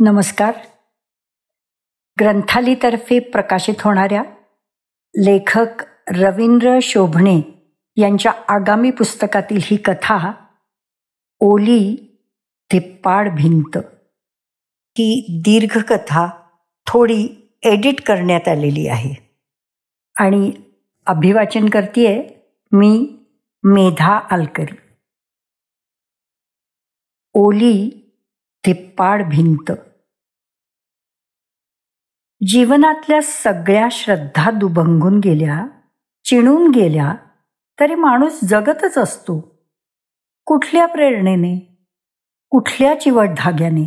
नमस्कार ग्रंथालीतर्फे प्रकाशित होणाऱ्या लेखक रवींद्र शोभणे यांच्या आगामी पुस्तकातील ही कथा ओली पाड भिंत ही कथा थोडी एडिट करण्यात आलेली आहे आणि अभिवाचन करते मी मेधा आलकरी ओली पाड भिंत जीवनातल्या सगळ्या श्रद्धा दुभंगून गेल्या चिणून गेल्या तरी माणूस जगतच असतो कुठल्या प्रेरणेने कुठल्या चिवट धाग्याने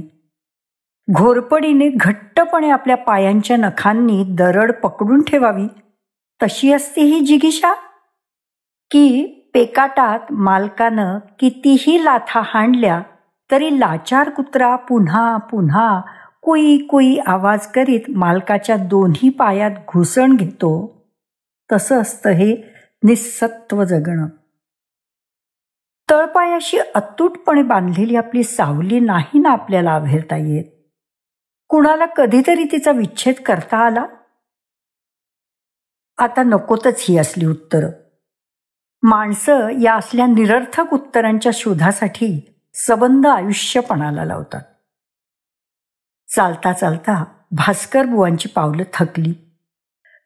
घोरपडीने घट्टपणे आपल्या पायांच्या नखांनी दरड पकडून ठेवावी तशी असती ही जिगिषा की पेकाटात मालकानं कितीही लाथा हांडल्या तरी लाचार कुत्रा पुन्हा पुन्हा कुई कुई आवाज करीत मालकाच्या दोन्ही पायात घुसण घेतो तसं असतं हे निसत्व जगणं तळपायाशी अतूटपणे बांधलेली आपली सावली नाही ना आपल्याला आभेरता येत कुणाला कधीतरी तिचा विच्छेद करता आला आता नकोतच ही असली उत्तरं माणसं या असल्या निरर्थक उत्तरांच्या शोधासाठी सबंध आयुष्यपणाला लावतात चालता चालता भास्कर बुवांची पावलं थकली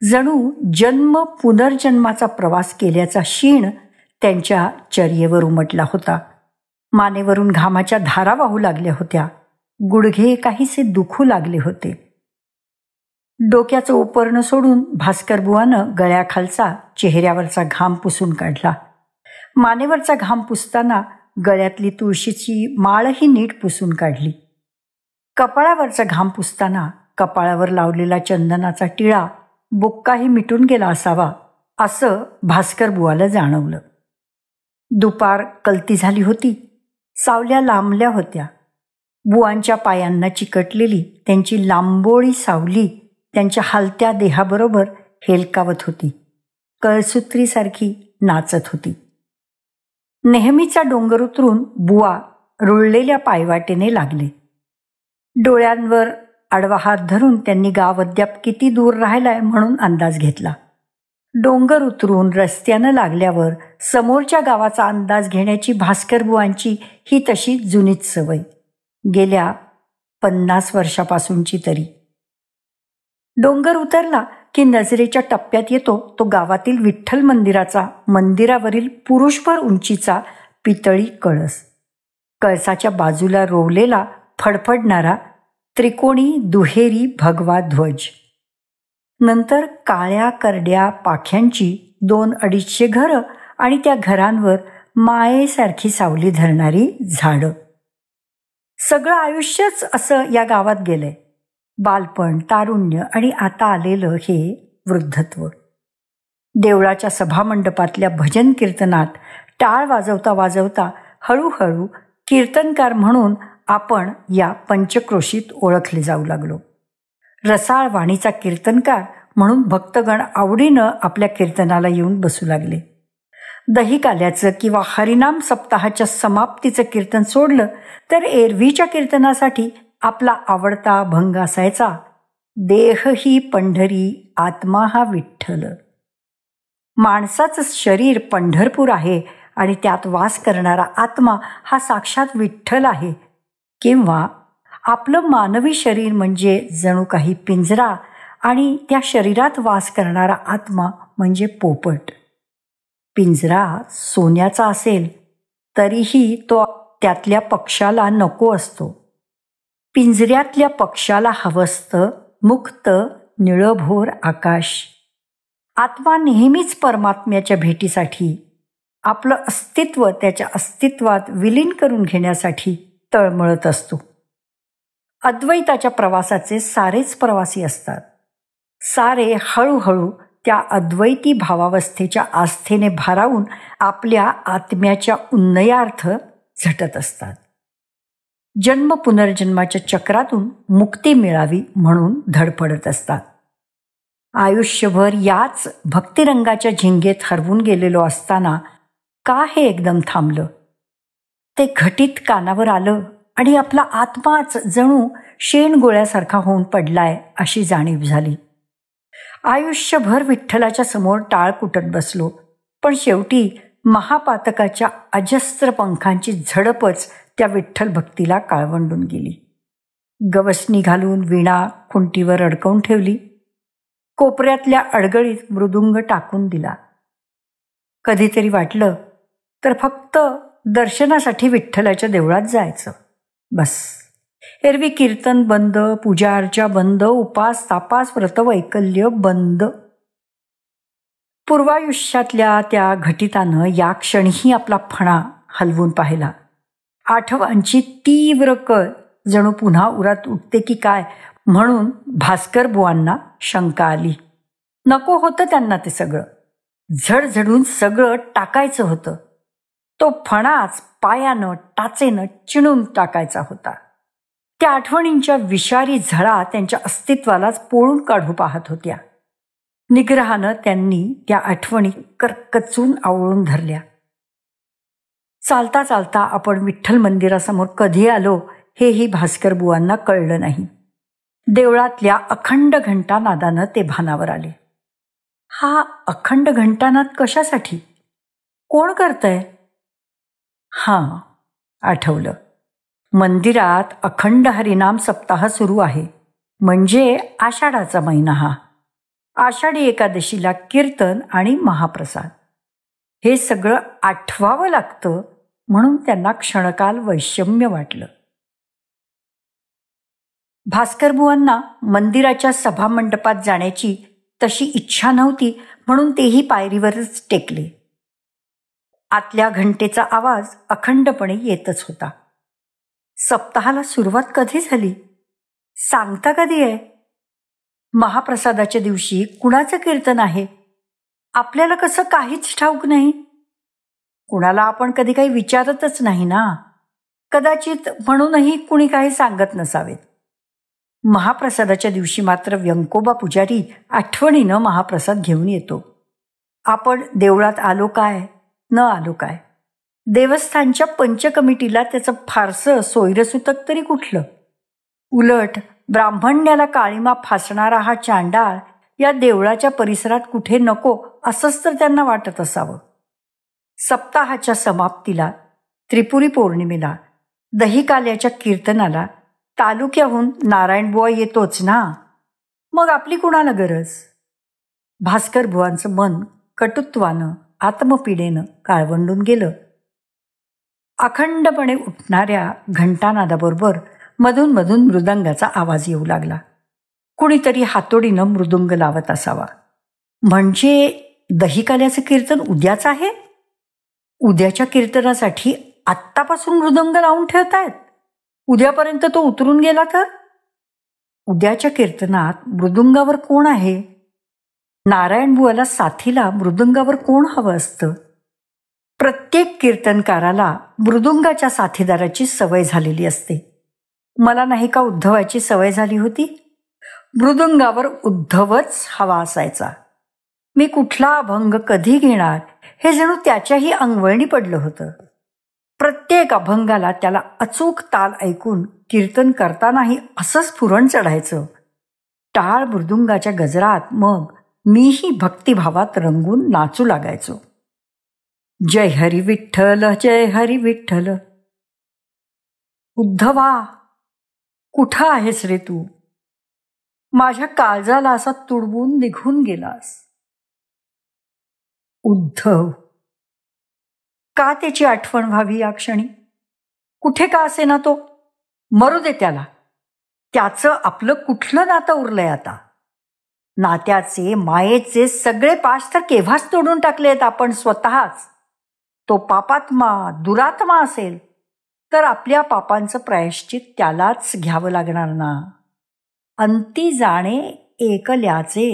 जणू जन्म पुनर्जन्माचा प्रवास केल्याचा शीण त्यांच्या चर्येवर उमटला होता मानेवरून घामाच्या धारा वाहू लागल्या होत्या गुडघे काहीसे दुखू लागले होते डोक्याचं उपरणं सोडून भास्कर बुवानं गळ्याखालचा चेहऱ्यावरचा घाम पुसून काढला मानेवरचा घाम पुसताना गळ्यातली तुळशीची माळही नीट पुसून काढली कपाळावरचा घाम पुसताना कपाळावर लावलेला चंदनाचा टिळा बुक्काही मिटून गेला असावा असं भास्कर बुवाला जाणवलं दुपार कलती झाली होती सावल्या लांबल्या होत्या बुवांच्या पायांना चिकटलेली त्यांची लांबोळी सावली त्यांच्या हलत्या देहाबरोबर हेलकावत होती कळसूत्रीसारखी नाचत होती नेहमीचा डोंगर उतरून बुवा रुळलेल्या पायवाटेने लागले डोळ्यांवर आडवा हात धरून त्यांनी गाव अद्याप किती दूर राहिलाय म्हणून अंदाज घेतला डोंगर उतरून रस्त्यानं लागल्यावर समोरच्या गावाचा अंदाज घेण्याची भास्करबुवांची ही तशी जुनीच सवय गेल्या पन्नास वर्षापासूनची तरी डोंगर उतरला की नजरेच्या टप्प्यात येतो तो गावातील विठ्ठल मंदिराचा मंदिरावरील पुरुषभर उंचीचा पितळी कळस कळसाच्या बाजूला रोवलेला फडफडणारा त्रिकोणी दुहेरी भगवा ध्वज नंतर काळ्या करड्या पाख्यांची दोन अडीचशे घरं आणि त्या घरांवर मायेसारखी सावली धरणारी झाडं सगळं आयुष्यच असं या गावात गेलंय बालपण तारुण्य आणि आता आलेलं हे वृद्धत्व देवळाच्या सभामंडपातल्या भजन कीर्तनात टाळ वाजवता वाजवता हळूहळू कीर्तनकार म्हणून आपण या पंचक्रोशीत ओळखले जाऊ लागलो रसाळ वाणीचा कीर्तनकार म्हणून भक्तगण आवडीनं आपल्या कीर्तनाला येऊन बसू लागले दही काल्याचं किंवा हरिनाम सप्ताहाच्या समाप्तीचं कीर्तन सोडलं तर एरवीच्या कीर्तनासाठी आपला आवडता भंग असायचा देह ही पंढरी आत्मा हा विठ्ठल माणसाचं शरीर पंढरपूर आहे आणि त्यात वास करणारा आत्मा हा साक्षात विठ्ठल आहे किंवा आपलं मानवी शरीर म्हणजे जणू काही पिंजरा आणि त्या शरीरात वास करणारा आत्मा म्हणजे पोपट पिंजरा सोन्याचा असेल तरीही तो त्यातल्या पक्षाला नको असतो पिंजऱ्यातल्या पक्षाला हवस्त मुक्त निळभोर आकाश आत्मा नेहमीच परमात्म्याच्या भेटीसाठी आपलं अस्तित्व त्याच्या अस्तित्वात विलीन करून घेण्यासाठी तळमळत असतो अद्वैताच्या प्रवासाचे सारेच प्रवासी असतात सारे हळूहळू त्या अद्वैती भावावस्थेच्या आस्थेने भारावून आपल्या आत्म्याच्या उन्नयार्थ झटत असतात जन्म पुनर्जन्माच्या चक्रातून मुक्ती मिळावी म्हणून धडपडत असतात आयुष्यभर याच भक्तिरंगाच्या झिंगेत हरवून गेलेलो असताना का हे एकदम थांबलं ते घटित कानावर आलं आणि आपला आत्माच जणू शेण गोळ्यासारखा होऊन पडलाय अशी जाणीव झाली आयुष्यभर विठ्ठलाच्या समोर टाळ कुटत बसलो पण शेवटी महापातकाच्या अजस्त्र पंखांची झडपच त्या विठ्ठल भक्तीला काळवंडून गेली गवसणी घालून विणा खुंटीवर अडकवून ठेवली कोपऱ्यातल्या अडगळीत मृदुंग टाकून दिला कधीतरी वाटलं तर फक्त दर्शनासाठी विठ्ठलाच्या देवळात जायचं बस एरवी कीर्तन बंद पूजा अर्चा बंद उपास तापास व्रतवैकल्य बंद पूर्वायुष्यातल्या त्या घटितानं या क्षणीही आपला फणा हलवून पाहिला आठवांची तीव्र कळ जणू पुन्हा उरात उठते की काय म्हणून भास्कर बुवांना शंका आली नको होतं त्यांना ते सगळं झडझडून सगळं टाकायचं होतं तो फणाच पायानं टाचेनं चिणून टाकायचा होता त्या आठवणींच्या विषारी झळा त्यांच्या अस्तित्वालाच पोळून काढू पाहत होत्या निग्रहानं त्यांनी त्या आठवणी करकचून आवळून धरल्या चालता चालता आपण विठ्ठल मंदिरासमोर कधी आलो हेही भास्कर बुवांना कळलं नाही देवळातल्या अखंड घंटा नादानं ते भानावर आले हा अखंड घंटानाद कशासाठी कोण करतंय हां आठवलं मंदिरात अखंड हरिनाम सप्ताह सुरू आहे म्हणजे आषाढाचा महिना हा आषाढी एकादशीला कीर्तन आणि महाप्रसाद हे सगळं आठवावं लागतं म्हणून त्यांना क्षणकाल वैषम्य वाटलं भास्करबुवांना मंदिराच्या सभामंडपात जाण्याची तशी इच्छा नव्हती म्हणून तेही पायरीवरच टेकले आतल्या घंटेचा आवाज अखंडपणे येतच होता सप्ताहाला सुरुवात कधी झाली सांगता कधी आहे महाप्रसादाच्या दिवशी कुणाचं कीर्तन आहे आपल्याला कसं काहीच ठाऊक नाही कुणाला आपण कधी काही विचारतच नाही ना कदाचित म्हणूनही कुणी काही सांगत नसावेत महाप्रसादाच्या दिवशी मात्र व्यंकोबा पुजारी आठवणीनं महाप्रसाद घेऊन येतो आपण देवळात आलो काय न आलो काय देवस्थानच्या पंचकमिटीला त्याचं फारसं सोयरसुतक तरी कुठलं उलट ब्राह्मण्याला काळीमा फासणारा हा चांडाळ या देवळाच्या परिसरात कुठे नको असंच तर त्यांना वाटत असावं सप्ताहाच्या समाप्तीला त्रिपुरी पौर्णिमेला काल्याच्या कीर्तनाला तालुक्याहून बुवा येतोच ना मग आपली कुणाला गरज भास्कर बुवांचं मन कटुत्वानं आत्मपीडेनं काळवंडून गेलं अखंडपणे उठणाऱ्या घंटानादाबरोबर मधून मधून मृदंगाचा आवाज येऊ लागला कुणीतरी हातोडीनं मृदुंग लावत असावा म्हणजे दहीकाल्याचं कीर्तन उद्याच आहे उद्याच्या कीर्तनासाठी आत्तापासून मृदंग लावून ठेवतायत उद्यापर्यंत तो उतरून गेला तर उद्याच्या कीर्तनात मृदुंगावर कोण आहे नारायण बुवाला साथीला मृदुंगावर कोण हवं असतं प्रत्येक कीर्तनकाराला मृदुंगाच्या साथीदाराची सवय झालेली असते मला नाही का उद्धवाची सवय झाली होती मृदुंगावर उद्धवच हवा असायचा मी कुठला अभंग कधी घेणार हे जणू त्याच्याही अंगवळणी पडलं होतं प्रत्येक अभंगाला त्याला अचूक ताल ऐकून कीर्तन करतानाही असंच पुरण चढायचं टाळ मृदुंगाच्या गजरात मग मीही भक्तिभावात रंगून नाचू लागायचो जय हरी विठ्ठल जय हरी विठ्ठल उद्धवा कुठं आहेस रे तू माझ्या काळजाला असा तुडवून निघून गेलास उद्धव का त्याची आठवण व्हावी या क्षणी कुठे का असे ना तो मरू दे त्याला त्याचं आपलं कुठलं नातं उरलंय आता नात्याचे मायेचे सगळे पाश तर केव्हाच तोडून टाकलेत आपण स्वतःच तो पापात्मा दुरात्मा असेल तर आपल्या पापांचं प्रायश्चित त्यालाच घ्यावं लागणार ना अंती जाणे एकल्याचे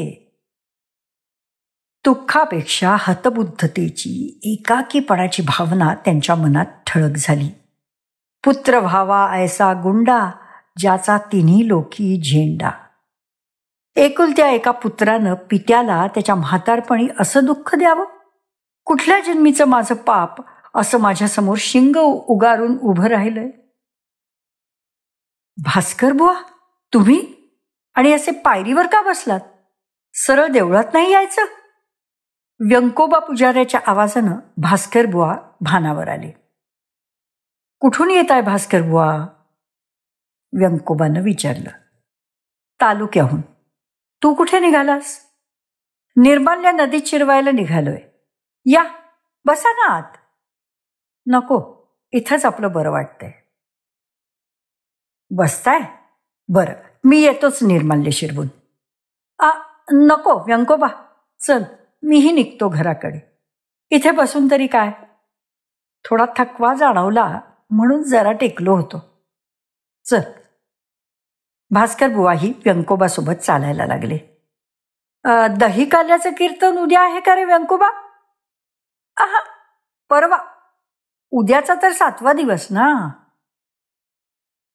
दुःखापेक्षा हतबुद्धतेची एकाकीपणाची भावना त्यांच्या मनात ठळक झाली पुत्र व्हावा ऐसा गुंडा ज्याचा तिन्ही लोकी झेंडा एकुलत्या एका पुत्रानं पित्याला त्याच्या म्हातारपणी असं दुःख द्यावं कुठल्या जन्मीचं माझं पाप असं माझ्यासमोर शिंग उगारून उभं राहिलंय भास्कर बुवा तुम्ही आणि असे पायरीवर का बसलात सरळ देवळात नाही यायचं व्यंकोबा पुजाऱ्याच्या आवाजानं भास्कर बुवा भानावर आले कुठून येत आहे भास्कर बुवा व्यंकोबानं विचारलं तालुक्याहून तू कुठे निघालास निर्माल्य नदीत शिरवायला निघालोय या बसा ना आत नको इथंच आपलं बरं वाटतंय बसताय बरं मी येतोच निर्माल्य शिरवून आ नको व्यंकोबा चल मीही निघतो घराकडे इथे बसून तरी काय थोडा थकवा जाणवला म्हणून जरा टेकलो होतो चल भास्कर बुवाही व्यंकोबासोबत चालायला लागले दही काल्याचं कीर्तन उद्या आहे का रे व्यंकोबा आहा परवा उद्याचा तर सातवा दिवस ना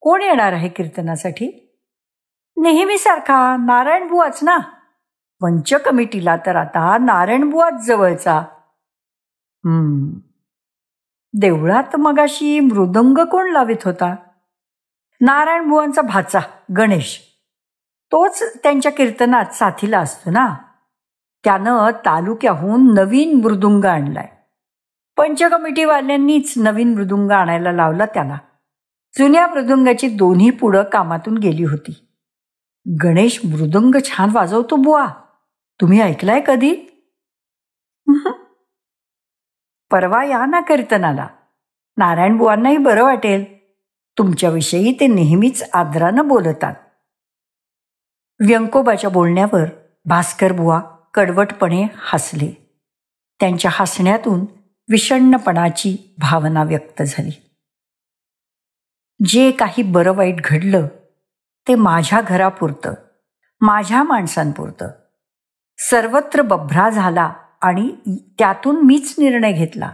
कोण येणार आहे कीर्तनासाठी नेहमीसारखा नारायण बुवाच ना पंच कमिटीला तर आता नारायण बुवाच जवळचा देवळात मगाशी मृदंग कोण लावित होता नारायण बुवांचा भाचा गणेश तोच त्यांच्या कीर्तनात साथीला असतो ना त्यानं तालुक्याहून नवीन मृदुंग आणलाय पंचकमिटीवाल्यांनीच नवीन मृदुंग आणायला लावला त्याला जुन्या मृदुंगाची दोन्ही पुढं कामातून गेली होती गणेश मृदुंग छान वाजवतो बुवा तुम्ही ऐकलाय कधी परवा या ना कीर्तनाला नारायण बुवांनाही बरं वाटेल तुमच्याविषयी ते नेहमीच आदरानं बोलतात व्यंकोबाच्या बोलण्यावर भास्करबुवा कडवटपणे हसले त्यांच्या हसण्यातून विषण्णपणाची भावना व्यक्त झाली जे काही बरं वाईट घडलं ते माझ्या घरापुरतं माझ्या माणसांपुरतं सर्वत्र बभ्रा झाला आणि त्यातून मीच निर्णय घेतला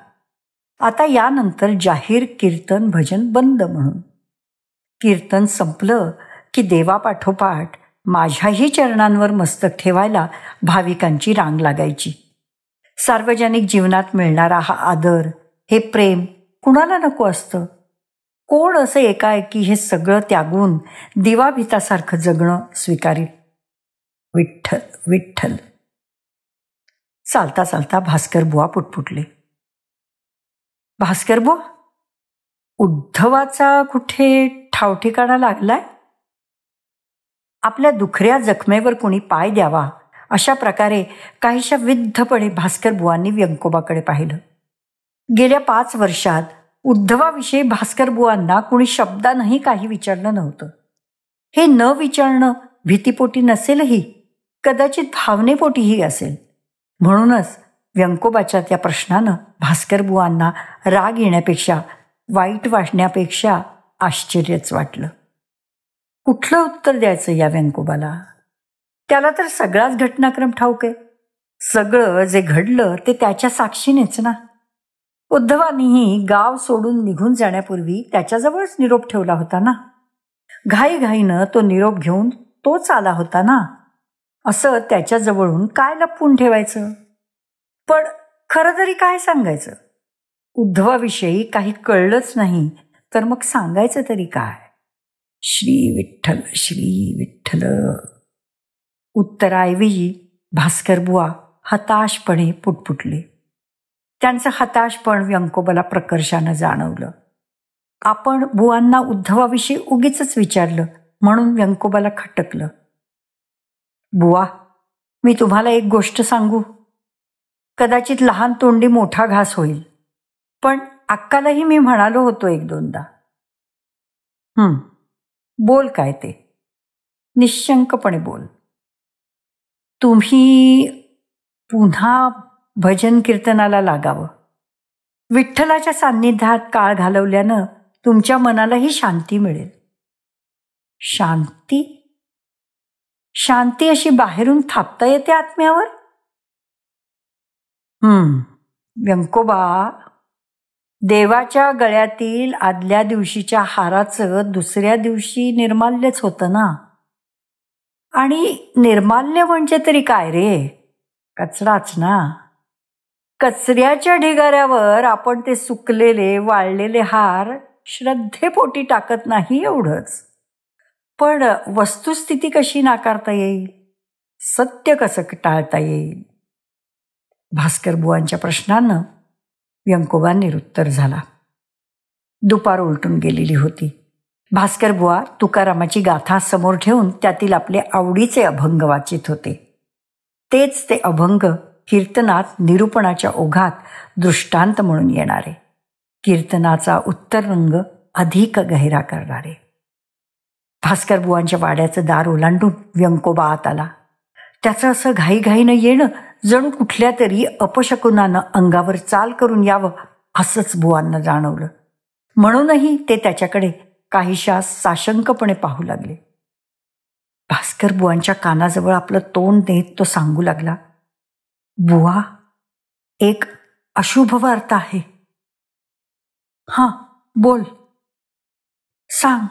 आता यानंतर जाहीर कीर्तन भजन बंद म्हणून कीर्तन संपलं की देवापाठोपाठ माझ्याही चरणांवर मस्तक ठेवायला भाविकांची रांग लागायची सार्वजनिक जीवनात मिळणारा हा आदर हे प्रेम कुणाला नको असतं कोण असं एकाएकी हे सगळं त्यागून दिवाभितासारखं जगणं स्वीकारेल विठ्ठल विठ्ठल चालता चालता भास्कर बुवा पुटपुटले भास्कर बुवा उद्धवाचा कुठे ठावठिकाणा लागलाय आपल्या दुखऱ्या जखमेवर कुणी पाय द्यावा अशा प्रकारे काहीशा विद्धपणे भास्कर बुवांनी व्यंकोबाकडे पाहिलं गेल्या पाच वर्षात उद्धवाविषयी भास्कर बुवांना कुणी शब्दानंही काही विचारलं नव्हतं हे न विचारणं भीतीपोटी नसेलही कदाचित भावनेपोटीही असेल म्हणूनच व्यंकोबाच्या त्या प्रश्नानं भास्कर बुवांना राग येण्यापेक्षा वाईट वाटण्यापेक्षा आश्चर्यच वाटलं कुठलं उत्तर द्यायचं या व्यंकोबाला त्याला तर सगळाच घटनाक्रम ठाऊक आहे सगळं जे घडलं ते त्याच्या साक्षीनेच ना उद्धवानीही गाव सोडून निघून जाण्यापूर्वी त्याच्याजवळच निरोप ठेवला होता ना घाईघाईनं तो निरोप घेऊन तोच आला होता ना असं त्याच्याजवळून काय लपवून ठेवायचं पण खरं तरी काय सांगायचं उद्धवाविषयी काही कळलंच नाही तर मग सांगायचं तरी काय श्री विठ्ठल श्री विठ्ठल उत्तराऐवजी भास्करबुवा हताशपणे पुटपुटले त्यांचं हताशपण व्यंकोबाला प्रकर्षानं जाणवलं आपण बुवांना उद्धवाविषयी उगीच विचारलं म्हणून व्यंकोबाला खटकलं बुवा मी तुम्हाला एक गोष्ट सांगू कदाचित लहान तोंडी मोठा घास होईल पण अक्कालाही मी म्हणालो होतो एक दोनदा बोल काय ते निशंकपणे बोल तुम्ही पुन्हा भजन कीर्तनाला लागावं विठ्ठलाच्या सान्निध्यात काळ घालवल्यानं तुमच्या मनालाही शांती मिळेल शांती शांती अशी बाहेरून थापता येते आत्म्यावर व्यंकोबा देवाच्या गळ्यातील आदल्या दिवशीच्या हाराचं दुसऱ्या दिवशी निर्माल्यच होतं ना आणि निर्माल्य म्हणजे तरी काय रे कचराच ना कचऱ्याच्या ढिगाऱ्यावर आपण ते सुकलेले वाळलेले हार श्रद्धेपोटी टाकत नाही एवढंच पण वस्तुस्थिती कशी नाकारता येईल सत्य कसं टाळता येईल भास्कर बुवांच्या प्रश्नानं व्यंकोबा निरुत्तर झाला दुपार उलटून गेलेली होती भास्कर बुवा तुकारामाची गाथा समोर ठेवून त्यातील आपले आवडीचे अभंग वाचित होते तेच ते अभंग कीर्तनात निरूपणाच्या ओघात दृष्टांत म्हणून येणारे कीर्तनाचा उत्तर रंग अधिक गहिरा करणारे भास्कर बुवांच्या वाड्याचं दार ओलांडून व्यंकोबा आत आला त्याचं असं घाईघाईनं येणं जणू कुठल्या तरी अपशकुनानं अंगावर चाल करून यावं असंच बुवांना जाणवलं म्हणूनही ते त्याच्याकडे काहीशा साशंकपणे पाहू लागले भास्कर बुवांच्या कानाजवळ आपलं तोंड देत तो सांगू लागला बुवा एक अशुभ वार्ता आहे हां बोल सांग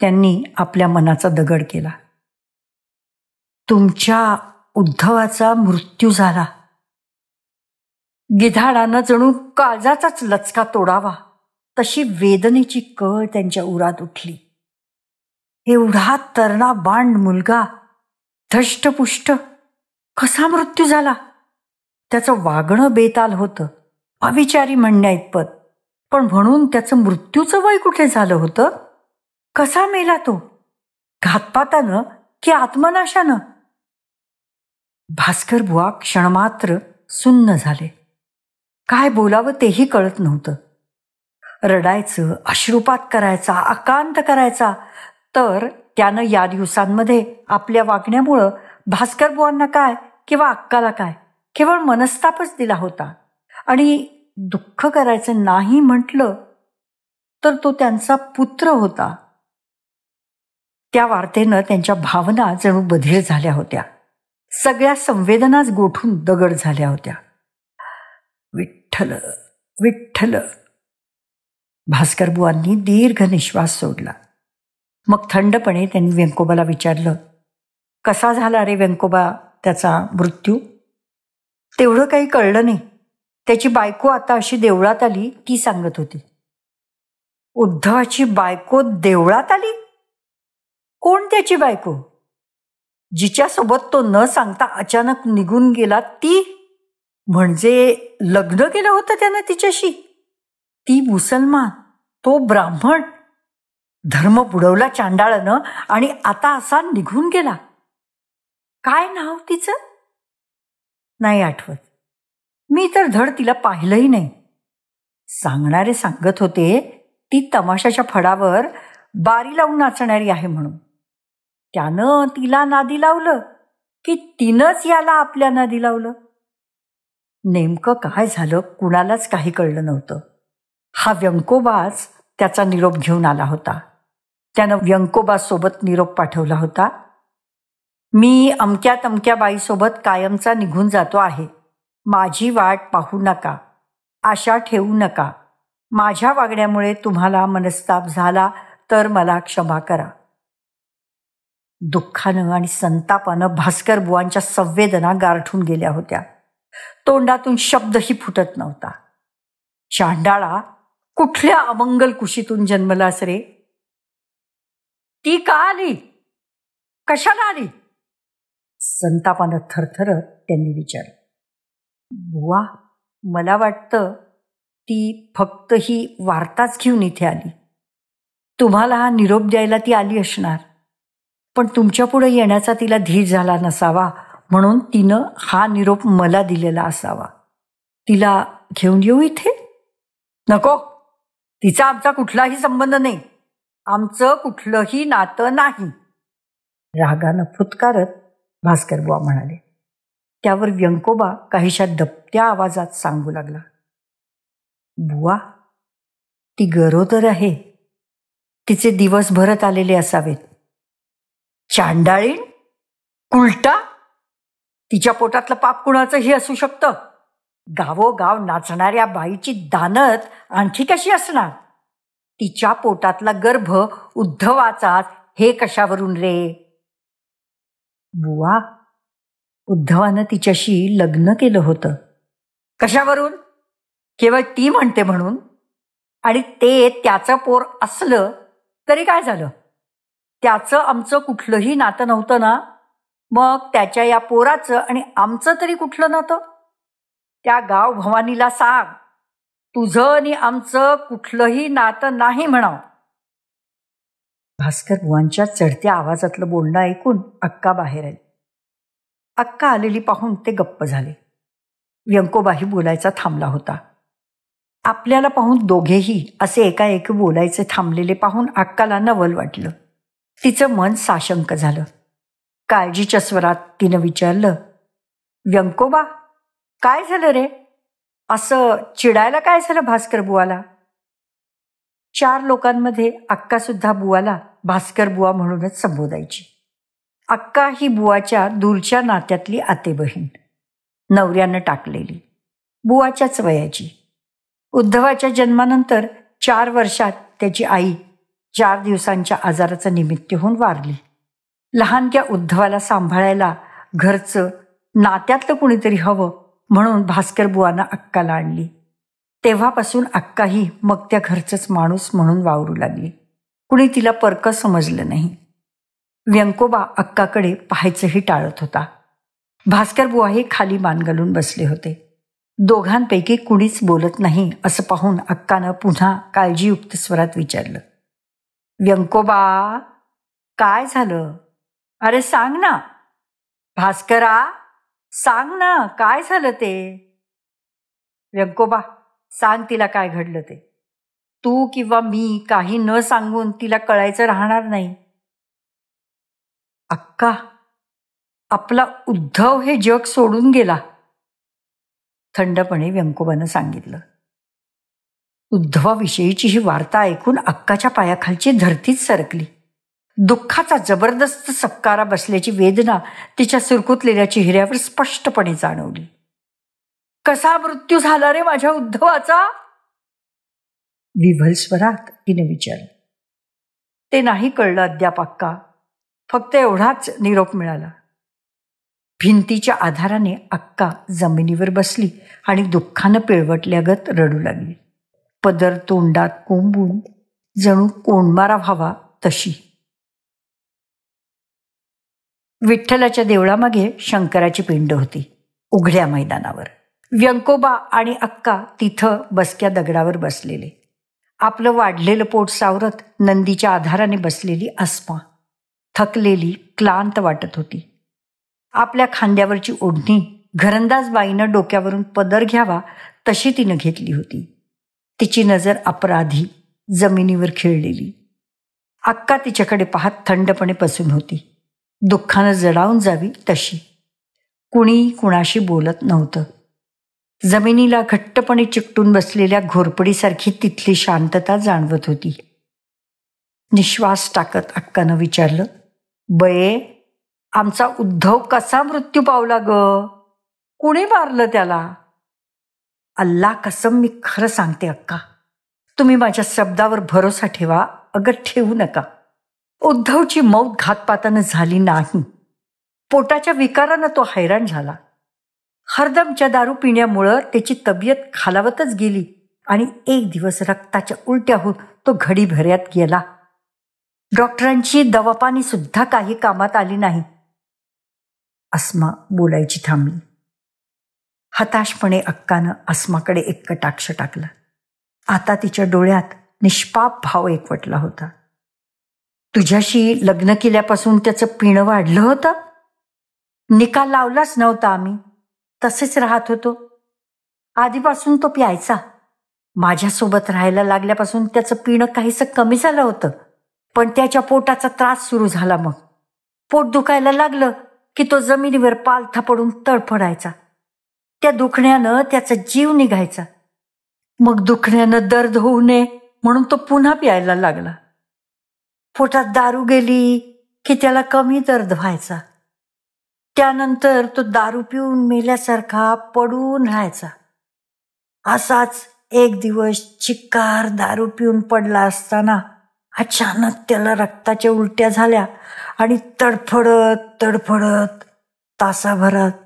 त्यांनी आपल्या मनाचा दगड केला तुमच्या उद्धवाचा मृत्यू झाला गिधाडानं जणू काळजाचाच लचका तोडावा तशी वेदनेची कळ त्यांच्या उरात उठली एवढा तरणा बांड मुलगा धष्टपुष्ट कसा मृत्यू झाला त्याचं वागणं बेताल होतं अविचारी म्हणण्या इतपत पण म्हणून त्याचं मृत्यूचं वय कुठे झालं होतं कसा मेला तो घातपातानं की आत्मनाशानं भास्कर बुवा क्षणमात्र सुन्न झाले काय बोलावं तेही कळत नव्हतं रडायचं अश्रुपात करायचा अकांत करायचा तर त्यानं या दिवसांमध्ये आपल्या वागण्यामुळं भास्कर बुवांना काय किंवा अक्काला काय केवळ मनस्तापच दिला होता आणि दुःख करायचं नाही म्हटलं तर तो त्यांचा पुत्र होता त्या वार्तेनं त्यांच्या भावना जणू बधीर झाल्या होत्या सगळ्या संवेदनाच गोठून दगड झाल्या होत्या विठ्ठल विठ्ठल भास्करबुवांनी दीर्घ निश्वास सोडला मग थंडपणे त्यांनी व्यंकोबाला विचारलं कसा झाला रे व्यंकोबा त्याचा मृत्यू तेवढं काही कळलं नाही त्याची बायको आता अशी देवळात आली ती सांगत होती उद्धवाची बायको देवळात आली कोण त्याची बायको जिच्यासोबत तो न सांगता अचानक निघून गेला ती म्हणजे लग्न केलं होतं त्यानं तिच्याशी ती मुसलमान तो ब्राह्मण धर्म बुडवला चांडाळानं आणि आता असा निघून गेला काय नाव तिचं नाही आठवत मी तर धड तिला पाहिलंही नाही सांगणारे सांगत होते ती तमाशाच्या फडावर बारी लावून नाचणारी आहे म्हणून त्यानं तिला नादी लावलं की तिनंच याला आपल्या नादी लावलं नेमकं काय झालं कुणालाच काही कळलं नव्हतं हा व्यंकोबाच त्याचा निरोप घेऊन आला होता त्यानं व्यंकोबासोबत निरोप पाठवला होता मी अमक्या तमक्या बाईसोबत कायमचा निघून जातो आहे माझी वाट पाहू नका आशा ठेवू नका माझ्या वागण्यामुळे तुम्हाला मनस्ताप झाला तर मला क्षमा करा दुःखानं आणि संतापानं भास्कर बुवांच्या संवेदना गारठून गेल्या होत्या तोंडातून शब्दही फुटत नव्हता चांडाळा कुठल्या अमंगल कुशीतून जन्मलास रे ती का आली कशाला आली संतापानं थरथरत त्यांनी विचारलं बुवा मला वाटतं ती फक्त ही वार्ताच घेऊन इथे आली तुम्हाला हा निरोप द्यायला ती आली असणार पण तुमच्यापुढे येण्याचा तिला धीर झाला नसावा म्हणून तिनं हा निरोप मला दिलेला असावा तिला घेऊन येऊ इथे नको तिचा आमचा कुठलाही संबंध नाही आमचं कुठलंही नातं नाही रागानं फुतकारत बुवा म्हणाले त्यावर व्यंकोबा काहीशा दपत्या आवाजात सांगू लागला बुवा ती गरोदर आहे तिचे दिवस भरत आलेले असावेत चांडाळीण कुलटा तिच्या पोटातलं पाप कुणाचंही असू शकतं गावोगाव नाचणाऱ्या बाईची दानत आणखी कशी असणार तिच्या पोटातला गर्भ उद्धवाचाच हे कशावरून रे बुवा उद्धवानं तिच्याशी लग्न केलं होतं कशावरून केवळ ती म्हणते म्हणून आणि ते त्याचं पोर असलं तरी काय झालं त्याचं आमचं कुठलंही नातं नव्हतं ना मग त्याच्या या पोराचं आणि आमचं तरी कुठलं नातं त्या गाव भवानीला सांग तुझं आणि आमचं कुठलंही नातं नाही म्हणाव भास्कर बुवांच्या चढत्या आवाजातलं बोलणं ऐकून अक्का बाहेर आली अक्का आलेली पाहून ते गप्प झाले व्यंकोबाही बोलायचा थांबला होता आपल्याला पाहून दोघेही असे एकाएकी बोलायचे थांबलेले पाहून अक्काला नवल वाटलं तिचं मन साशंक झालं काळजीच्या स्वरात तिनं विचारलं व्यंकोबा काय झालं रे असं चिडायला काय झालं भास्कर बुवाला चार लोकांमध्ये अक्कासुद्धा बुवाला भास्कर बुवा म्हणूनच संबोधायची अक्का ही बुवाच्या दूरच्या नात्यातली आते बहीण नवऱ्यानं टाकलेली बुवाच्याच वयाची उद्धवाच्या जन्मानंतर चार वर्षात त्याची आई चार दिवसांच्या आजाराचं निमित्त होऊन वारली लहानक्या उद्धवाला सांभाळायला घरचं नात्यातलं कुणीतरी हवं म्हणून भास्कर बुवांना अक्काला आणली तेव्हापासून अक्काही मग त्या घरचंच माणूस म्हणून वावरू लागली कुणी तिला परकं समजलं नाही व्यंकोबा अक्काकडे पाहायचंही टाळत होता भास्कर बुवाही खाली मान घालून बसले होते दोघांपैकी कुणीच बोलत नाही असं पाहून अक्कानं पुन्हा काळजीयुक्त स्वरात विचारलं व्यंकोबा काय झालं अरे सांग ना भास्करा सांग ना काय झालं ते व्यंकोबा सांग तिला काय घडलं ते तू किंवा मी काही न सांगून तिला कळायचं राहणार नाही अक्का आपला उद्धव हे जग सोडून गेला थंडपणे व्यंकोबानं सांगितलं उद्धवाविषयीची ही वार्ता ऐकून अक्काच्या पायाखालची धरतीच सरकली दुःखाचा जबरदस्त सपकारा बसल्याची वेदना तिच्या सुरकुतलेल्या चेहऱ्यावर स्पष्टपणे जाणवली कसा मृत्यू झाला रे माझ्या उद्धवाचा विभल स्वरात तिने विचारलं ते नाही कळलं अद्याप अक्का फक्त एवढाच निरोप मिळाला भिंतीच्या आधाराने अक्का जमिनीवर बसली आणि दुःखानं पिळवटल्यागत रडू लागली पदर तोंडात कोंबून जणू कोंडमारा व्हावा तशी विठ्ठलाच्या देवळामागे शंकराची पिंड होती उघड्या मैदानावर व्यंकोबा आणि अक्का तिथं बसक्या दगडावर बसलेले आपलं वाढलेलं पोट सावरत नंदीच्या आधाराने बसलेली अस्मा थकलेली क्लांत वाटत होती आपल्या खांद्यावरची ओढणी घरंदाज बाईनं डोक्यावरून पदर घ्यावा तशी तिनं घेतली होती तिची नजर अपराधी जमिनीवर खिळलेली अक्का तिच्याकडे पाहत थंडपणे पसून होती दुःखानं जडावून जावी तशी कुणी कुणाशी बोलत नव्हतं जमिनीला घट्टपणे चिकटून बसलेल्या घोरपडीसारखी तिथली शांतता जाणवत होती निश्वास टाकत अक्कानं विचारलं बये आमचा उद्धव कसा मृत्यू पावला ग कुणी मारलं त्याला अल्ला कसम मी खरं सांगते अक्का तुम्ही माझ्या शब्दावर भरोसा ठेवा अगं ठेवू नका उद्धवची मौत घातपातानं झाली नाही पोटाच्या विकारानं तो हैराण झाला हरदमच्या दारू पिण्यामुळं त्याची तब्येत खालावतच गेली आणि एक दिवस रक्ताच्या उलट्या होऊन तो भऱ्यात गेला डॉक्टरांची दवापानी सुद्धा काही कामात आली नाही अस्मा बोलायची थांबली हताशपणे अक्कानं अस्माकडे एक कटाक्ष टाकला आता तिच्या डोळ्यात निष्पाप भाव एकवटला होता तुझ्याशी लग्न केल्यापासून त्याचं पिणं वाढलं होतं निकाल लावलाच नव्हता आम्ही तसेच राहत होतो आधीपासून तो प्यायचा माझ्यासोबत राहायला लागल्यापासून त्याचं पिणं काहीसं कमी झालं होतं पण त्याच्या पोटाचा त्रास सुरू झाला मग पोट दुखायला लागलं की तो जमिनीवर पालथा पडून तडफडायचा त्या दुखण्यानं त्याचा जीव निघायचा मग दुखण्यानं दर्द होऊ नये म्हणून तो पुन्हा प्यायला लागला पोटात दारू गेली की त्याला कमी दर्द व्हायचा त्यानंतर तो दारू पिऊन मेल्यासारखा पडून राहायचा असाच एक दिवस चिक्कार दारू पिऊन पडला असताना अचानक त्याला रक्ताच्या उलट्या झाल्या आणि तडफडत तडफडत तासाभरात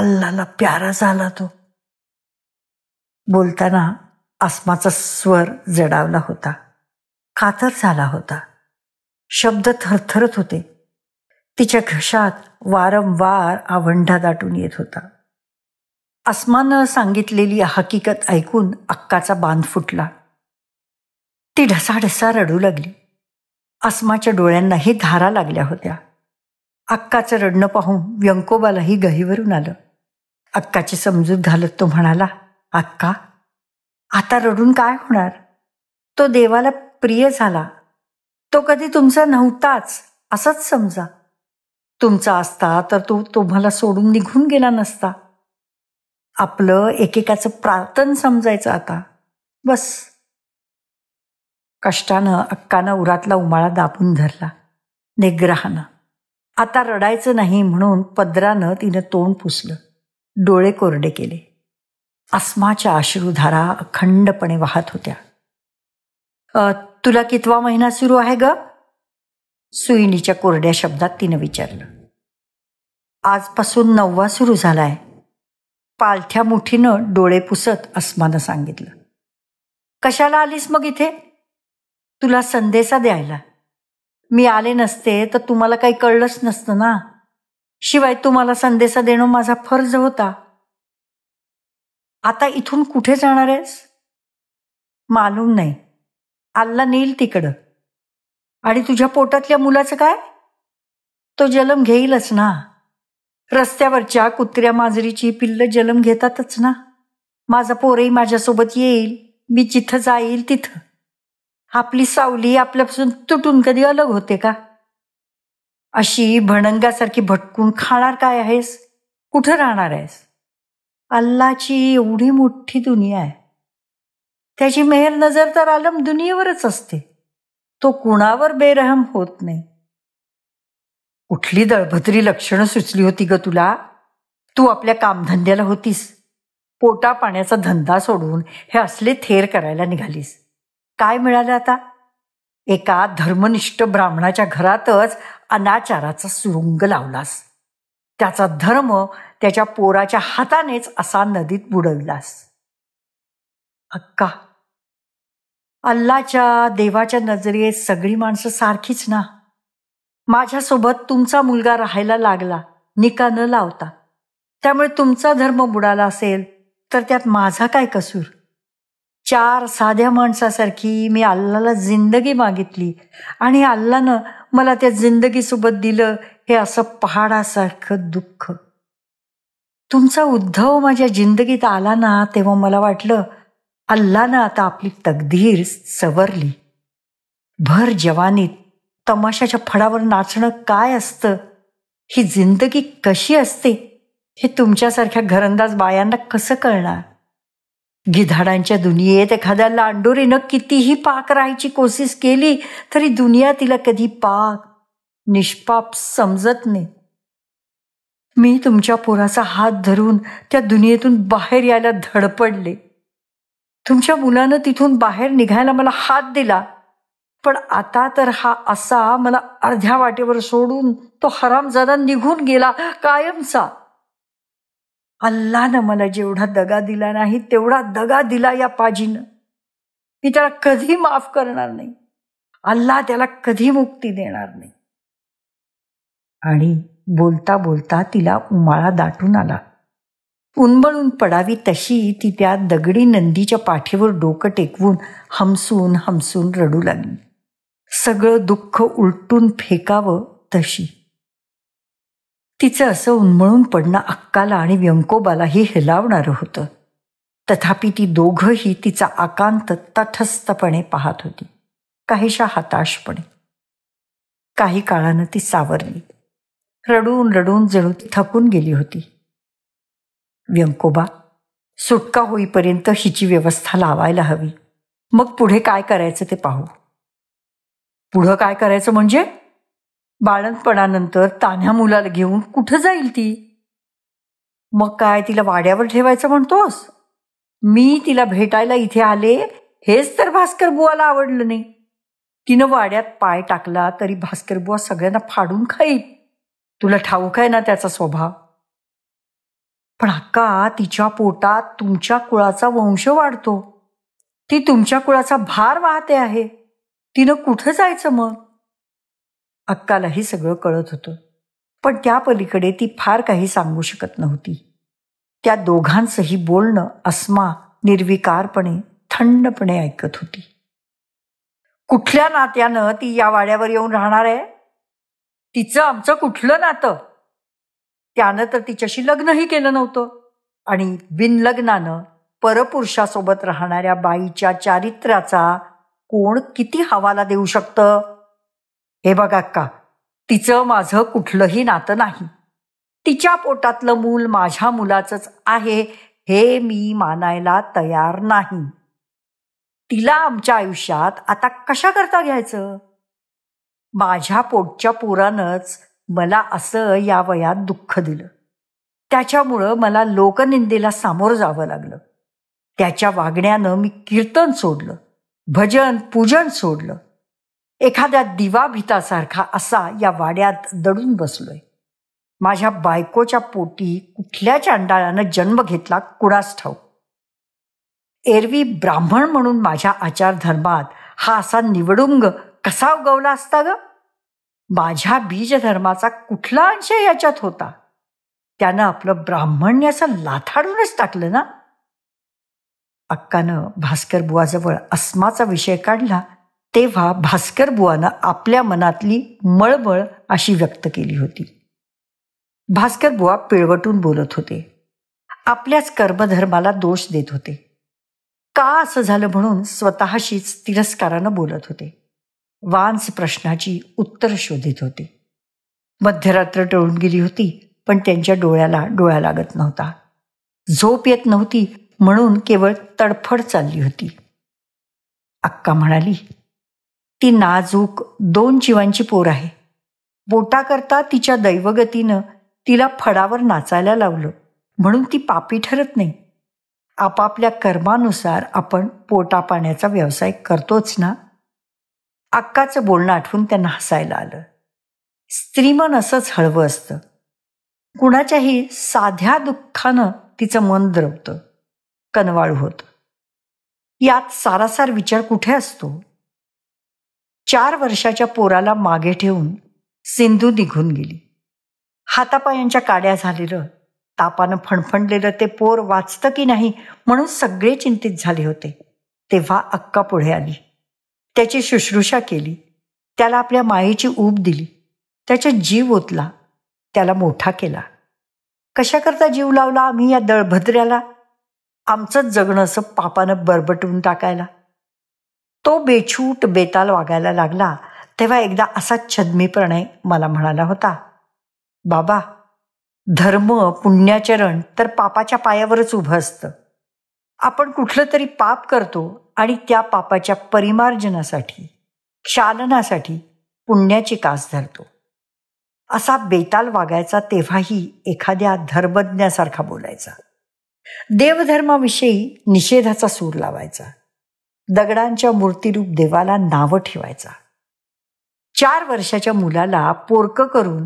अल्लाला प्यारा झाला तो बोलताना आसमाचा स्वर जडावला होता कातर झाला होता शब्द थरथरत होते तिच्या घशात वारंवार आवंढा दाटून येत होता आसमानं सांगितलेली हकीकत ऐकून अक्काचा बांध फुटला ती ढसाढसा रडू लागली आसमाच्या डोळ्यांनाही धारा लागल्या होत्या अक्काचं रडणं पाहून व्यंकोबालाही गहीवरून आलं अक्काची समजूत घालत तो म्हणाला अक्का आता रडून काय होणार तो देवाला प्रिय झाला तो कधी तुमचा नव्हताच असंच समजा तुमचा असता तर तो तुम्हाला सोडून निघून गेला नसता आपलं एकेकाचं प्रार्थन समजायचं आता बस कष्टानं अक्कानं उरातला उमाळा दाबून धरला निग्रहानं आता रडायचं नाही म्हणून पदरानं तिनं तोंड पुसलं डोळे कोरडे केले अस्माच्या अश्रूधारा अखंडपणे वाहत होत्या तुला कितवा महिना सुरू आहे ग सुईनीच्या कोरड्या शब्दात तिनं विचारलं आजपासून नववा सुरू झालाय पालथ्या मुठीनं डोळे पुसत अस्मानं सांगितलं कशाला आलीस मग इथे तुला संदेशा द्यायला मी आले नसते तर तुम्हाला काही कळलंच नसतं ना शिवाय तुम्हाला संदेशा देणं माझा फर्ज होता आता इथून कुठे जाणार आहेस मालूम नाही आल्ला नेईल तिकडं आणि तुझ्या पोटातल्या मुलाचं काय तो जलम घेईलच ना रस्त्यावरच्या कुत्र्या मांजरीची पिल्लं जलम घेतातच ना माझा पोरही माझ्यासोबत येईल मी जिथं जाईल तिथं आपली सावली आपल्यापासून तुटून कधी अलग होते का अशी भणंगासारखी भटकून खाणार काय आहेस कुठं राहणार आहेस अल्लाची एवढी मोठी दुनिया आहे त्याची मेहर नजर तर आलम दुनियेवरच असते तो कुणावर बेरहम होत नाही कुठली दळभद्री लक्षणं सुचली होती ग तुला तू आपल्या कामधंद्याला होतीस पोटा पाण्याचा धंदा सोडून हे असले थेर करायला निघालीस काय मिळालं आता एका धर्मनिष्ठ ब्राह्मणाच्या घरातच अनाचाराचा सुरुंग लावलास त्याचा धर्म त्याच्या पोराच्या हातानेच असा नदीत बुडविलास अक्का अल्लाच्या देवाच्या नजरेत सगळी माणसं सारखीच ना माझ्यासोबत तुमचा मुलगा राहायला लागला निका न लावता त्यामुळे तुमचा धर्म बुडाला असेल तर त्यात माझा काय कसूर चार साध्या माणसासारखी मी अल्लाला जिंदगी मागितली आणि अल्लानं मला त्या जिंदगीसोबत दिलं हे असं पहाडासारखं दुःख तुमचा उद्धव माझ्या जिंदगीत आला ना तेव्हा मला वाटलं अल्लानं आता आपली तकदीर सवरली भर जवानीत तमाशाच्या फडावर नाचणं काय असतं ही जिंदगी कशी असते हे तुमच्यासारख्या घरंदाज बायांना कसं कळणार गिधाडांच्या दुनियेत एखाद्या लांडोरीनं कितीही पाक राहायची कोशिश केली तरी दुनिया तिला कधी पाक निष्पाप समजत नाही मी तुमच्या पोराचा हात धरून त्या दुनियेतून बाहेर यायला धडपडले तुमच्या मुलानं तिथून बाहेर निघायला मला हात दिला पण आता तर हा असा मला अर्ध्या वाटेवर सोडून तो हरामजादा निघून गेला कायमचा अल्लानं मला जेवढा दगा दिला नाही तेवढा दगा दिला या पाजीनं मी त्याला कधी माफ करणार नाही अल्ला त्याला कधी मुक्ती देणार नाही आणि बोलता बोलता तिला उमाळा दाटून आला उन्मळून पडावी तशी ती त्या दगडी नंदीच्या पाठीवर डोकं टेकवून हमसून हमसून रडू लागली सगळं दुःख उलटून फेकावं तशी तिचं असं उन्मळून पडणं अक्काला आणि व्यंकोबालाही हेलावणारं होतं तथापि ती दोघंही तिचा आकांत तटस्थपणे पाहत होती काहीशा हताशपणे काही काळानं ती सावरली रडून रडून जणू ती थकून गेली होती व्यंकोबा सुटका होईपर्यंत हिची व्यवस्था लावायला हवी मग पुढे काय करायचं ते पाहू पुढं काय करायचं म्हणजे बाळंतपणानंतर तान्ह्या मुलाला घेऊन कुठं जाईल ती मग काय तिला वाड्यावर ठेवायचं म्हणतोस मी तिला भेटायला इथे आले हेच तर भास्कर बुवाला आवडलं नाही तिनं वाड्यात पाय टाकला तरी भास्कर बुवा सगळ्यांना फाडून खाईल तुला ठाऊक आहे ना त्याचा स्वभाव पण अक्का तिच्या पोटात तुमच्या कुळाचा वंश वाढतो ती तुमच्या कुळाचा भार वाहते आहे तिनं कुठं जायचं मग अक्कालाही सगळं कळत होतं पण त्या पलीकडे ती फार काही सांगू शकत नव्हती त्या दोघांचंही बोलणं अस्मा निर्विकारपणे थंडपणे ऐकत होती कुठल्या नात्यानं ती या वाड्यावर येऊन राहणार आहे तिचं आमचं कुठलं नातं त्यानं तर तिच्याशी लग्नही केलं नव्हतं आणि बिनलग्नानं परपुरुषासोबत राहणाऱ्या बाईच्या चारित्र्याचा कोण किती हवाला देऊ शकतं हे बघा का तिचं माझं कुठलंही नातं नाही तिच्या पोटातलं मूल माझ्या मुलाचंच आहे हे मी मानायला तयार नाही तिला आमच्या आयुष्यात आता कशा करता घ्यायचं माझ्या पोटच्या पोरानंच मला असं या वयात दुःख दिलं त्याच्यामुळं मला लोकनिंदेला सामोरं जावं लागलं त्याच्या वागण्यानं मी कीर्तन सोडलं भजन पूजन सोडलं एखाद्या दिवाभितासारखा असा या वाड्यात दडून बसलोय माझ्या बायकोच्या पोटी कुठल्या अंडाळानं जन्म घेतला कुडास ठाऊ एरवी ब्राह्मण म्हणून माझ्या आचारधर्मात हा असा निवडुंग कसा उगवला असता ग माझ्या बीजधर्माचा कुठला अंश याच्यात होता त्यानं आपलं ब्राह्मण्य असं लाथाडूनच टाकलं ना अक्कानं भास्कर बुवाजवळ अस्माचा विषय काढला तेव्हा भास्कर बुवानं आपल्या मनातली मळमळ अशी व्यक्त केली होती भास्कर बुवा पिळवटून बोलत होते आपल्याच कर्मधर्माला दोष देत होते का असं झालं म्हणून स्वतःशीच तिरस्कारानं बोलत होते वांस प्रश्नाची उत्तर शोधित होते मध्यरात्र टळून गेली होती पण त्यांच्या डोळ्याला डोळा लागत नव्हता झोप येत नव्हती म्हणून केवळ तडफड चालली होती अक्का म्हणाली ती नाजूक दोन जीवांची पोर आहे बोटाकरता तिच्या दैवगतीनं तिला फडावर नाचायला लावलं म्हणून ती पापी ठरत नाही आपापल्या कर्मानुसार आपण पोटा पाण्याचा व्यवसाय करतोच ना अक्काचं बोलणं आठवून त्यांना हसायला आलं स्त्रीमन असंच हळवं असतं कुणाच्याही साध्या दुःखानं तिचं मन द्रवतं कनवाळू होतं यात सारासार विचार कुठे असतो चार वर्षाच्या पोराला मागे ठेवून सिंधू निघून गेली हातापायांच्या काड्या झालेलं तापानं फणफणलेलं ते पोर वाचतं की नाही म्हणून सगळे चिंतित झाले होते तेव्हा अक्का पुढे आली त्याची शुश्रूषा केली त्याला आपल्या मायेची ऊब दिली त्याच्या जीव ओतला त्याला मोठा केला कशाकरता जीव लावला आम्ही या दळभद्र्याला आमचंच जगणं असं पापानं बरबटून टाकायला तो बेछूट बेताल वागायला लागला तेव्हा एकदा असा छदमीप्रणय मला म्हणाला होता बाबा धर्म पुण्याचरण तर पापाच्या पायावरच उभं असतं आपण कुठलं तरी पाप करतो आणि त्या पापाच्या परिमार्जनासाठी क्षालनासाठी पुण्याची कास धरतो असा बेताल वागायचा तेव्हाही एखाद्या धर्मज्ञासारखा बोलायचा देवधर्माविषयी निषेधाचा सूर लावायचा दगडांच्या मूर्तीरूप देवाला नावं ठेवायचा चार वर्षाच्या मुलाला पोरकं करून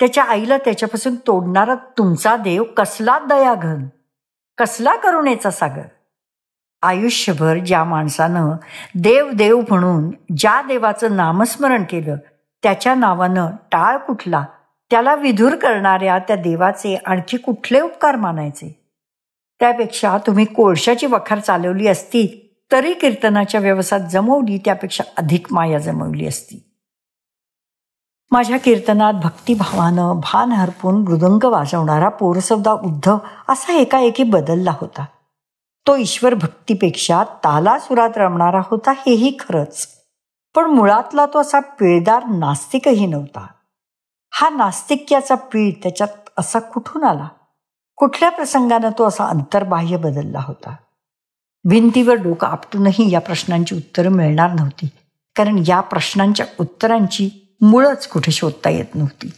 त्याच्या आईला त्याच्यापासून तोडणारा तुमचा देव कसला दयाघन कसला करुणेचा सागर आयुष्यभर ज्या माणसानं देव देव म्हणून ज्या देवाचं नामस्मरण केलं त्याच्या नावानं टाळ कुठला त्याला विधूर करणाऱ्या त्या देवाचे आणखी कुठले उपकार मानायचे त्यापेक्षा तुम्ही कोळशाची वखार चालवली असती तरी कीर्तनाच्या व्यवसायात जमवली त्यापेक्षा अधिक माया जमवली असती माझ्या कीर्तनात भक्तिभावानं भान हरपून मृदंग वाजवणारा पोरसवदा उद्धव असा एकाएकी बदलला होता तो ईश्वर भक्तीपेक्षा तालासुरात रमणारा होता हेही खरंच पण मुळातला तो असा पिळदार नास्तिकही नव्हता हा नास्तिक्याचा पीळ त्याच्यात असा कुठून आला कुठल्या प्रसंगानं तो असा अंतर्बाह्य बदलला होता भिंतीवर डोकं आपटूनही या प्रश्नांची उत्तरं मिळणार नव्हती कारण या प्रश्नांच्या उत्तरांची मुळच कुठे शोधता येत नव्हती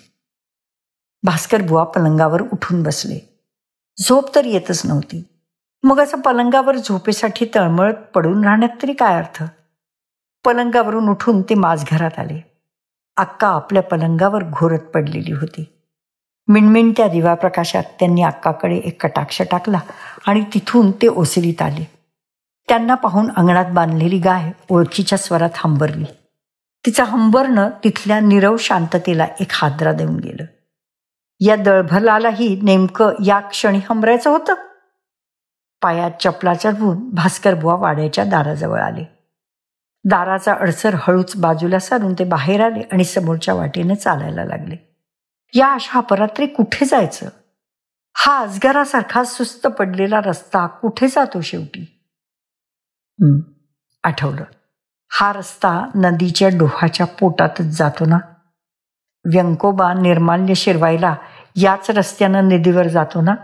भास्कर बुवा पलंगावर उठून बसले झोप तर येतच नव्हती मग असं पलंगावर झोपेसाठी तळमळत पडून राहण्यात तरी काय अर्थ पलंगावरून उठून ते माझघरात आले अक्का आपल्या पलंगावर घोरत पडलेली होती मिणमिणत्या दिवाप्रकाशात त्यांनी अक्काकडे एक कटाक्ष टाकला आणि तिथून ते ओसरीत आले त्यांना पाहून अंगणात बांधलेली गाय ओळखीच्या स्वरात हंबरली तिचा हंबरणं तिथल्या निरव शांततेला एक हादरा देऊन गेलं या दळभलालाही नेमकं या क्षणी हंबरायचं होतं पायात चपला चढवून भास्करबुवा वाड्याच्या दाराजवळ आले दाराचा अडसर हळूच बाजूला सारून ते बाहेर आले आणि समोरच्या वाटेने चालायला लागले या अशा अपरात्री कुठे जायचं हा अजगरासारखा सुस्त पडलेला रस्ता कुठे जातो शेवटी आठवलं हा रस्ता नदीच्या डोहाच्या पोटातच जातो ना व्यंकोबा निर्माल्य शिरवायला याच रस्त्यानं नदीवर जातो ना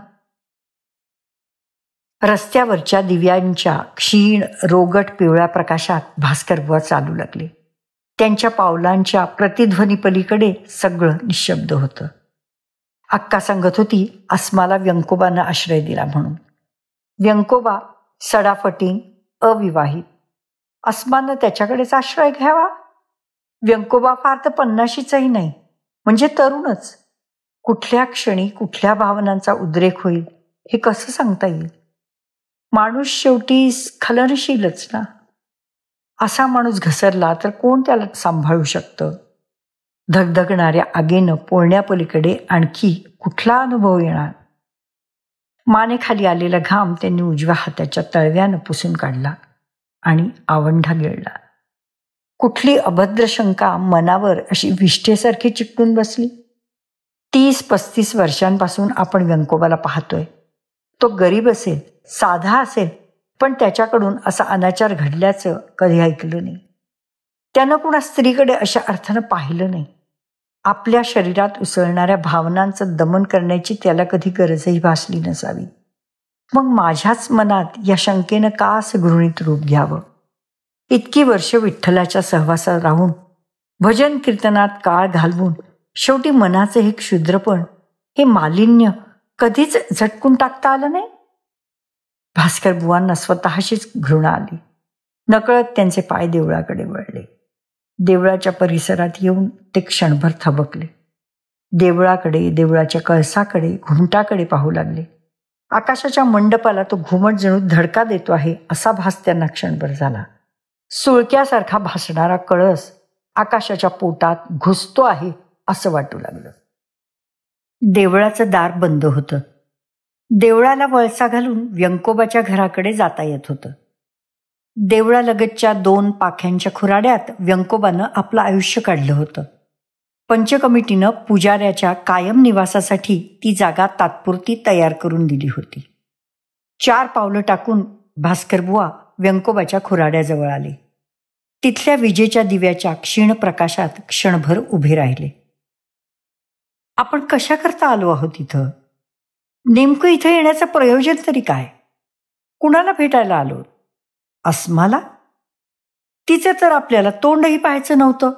रस्त्यावरच्या दिव्यांच्या क्षीण रोगट पिवळ्या प्रकाशात भास्करबुवा चालू लागले त्यांच्या पावलांच्या प्रतिध्वनीपलीकडे सगळं निशब्द होतं अक्का सांगत होती अस्माला व्यंकोबानं आश्रय दिला म्हणून व्यंकोबा सडाफटी अविवाहित अस्मानं त्याच्याकडेच आश्रय घ्यावा व्यंकोबा फार तर पन्नाशीचाही नाही म्हणजे तरुणच कुठल्या क्षणी कुठल्या भावनांचा उद्रेक होईल हे कसं सांगता येईल माणूस शेवटी खलनशीलच ना असा माणूस घसरला तर कोण त्याला सांभाळू शकतं धगधगणाऱ्या आगेनं पोळण्यापलीकडे आणखी कुठला अनुभव येणार मानेखाली आलेला घाम त्यांनी उजव्या हाताच्या तळव्यानं पुसून काढला आणि आवंढा गिळला कुठली अभद्र शंका मनावर अशी विष्ठेसारखी चिकटून बसली तीस पस्तीस वर्षांपासून आपण व्यंकोबाला पाहतोय तो गरीब असेल साधा असेल पण त्याच्याकडून असा अनाचार घडल्याचं कधी ऐकलं नाही त्यानं कुणा स्त्रीकडे अशा अर्थानं पाहिलं नाही आपल्या शरीरात उसळणाऱ्या भावनांचं दमन करण्याची त्याला कधी गरजही भासली नसावी मग माझ्याच मनात या शंकेनं का असं घृणीत रूप घ्यावं इतकी वर्ष विठ्ठलाच्या सहवासात राहून भजन कीर्तनात काळ घालवून शेवटी मनाचं हे क्षुद्रपण हे मालिन्य कधीच झटकून टाकता आलं नाही भास्कर बुवांना स्वतःशीच घृणा आली नकळत त्यांचे पाय देवळाकडे वळले देवळाच्या परिसरात येऊन ते क्षणभर थबकले देवळाकडे देवळाच्या कळसाकडे घुमटाकडे पाहू लागले आकाशाच्या मंडपाला तो घुमट जणू धडका देतो आहे असा भास त्यांना क्षणभर झाला सुळक्यासारखा भासणारा कळस आकाशाच्या पोटात घुसतो आहे असं वाटू लागलं देवळाचं दार बंद होतं देवळाला वळसा घालून व्यंकोबाच्या घराकडे जाता येत होतं देवळालगतच्या दोन पाख्यांच्या खुराड्यात व्यंकोबानं आपलं आयुष्य काढलं होतं पंचकमिटीनं पुजाऱ्याच्या कायम निवासासाठी ती जागा तात्पुरती तयार करून दिली होती चार पावलं टाकून भास्करबुवा व्यंकोबाच्या खुराड्याजवळ आले तिथल्या विजेच्या दिव्याच्या क्षीण प्रकाशात क्षणभर उभे राहिले आपण कशाकरता आलो आहोत इथं नेमकं इथं येण्याचं प्रयोजन तरी काय कुणाला भेटायला आलोत अस्माला तिचे तर आपल्याला तोंडही पाहायचं नव्हतं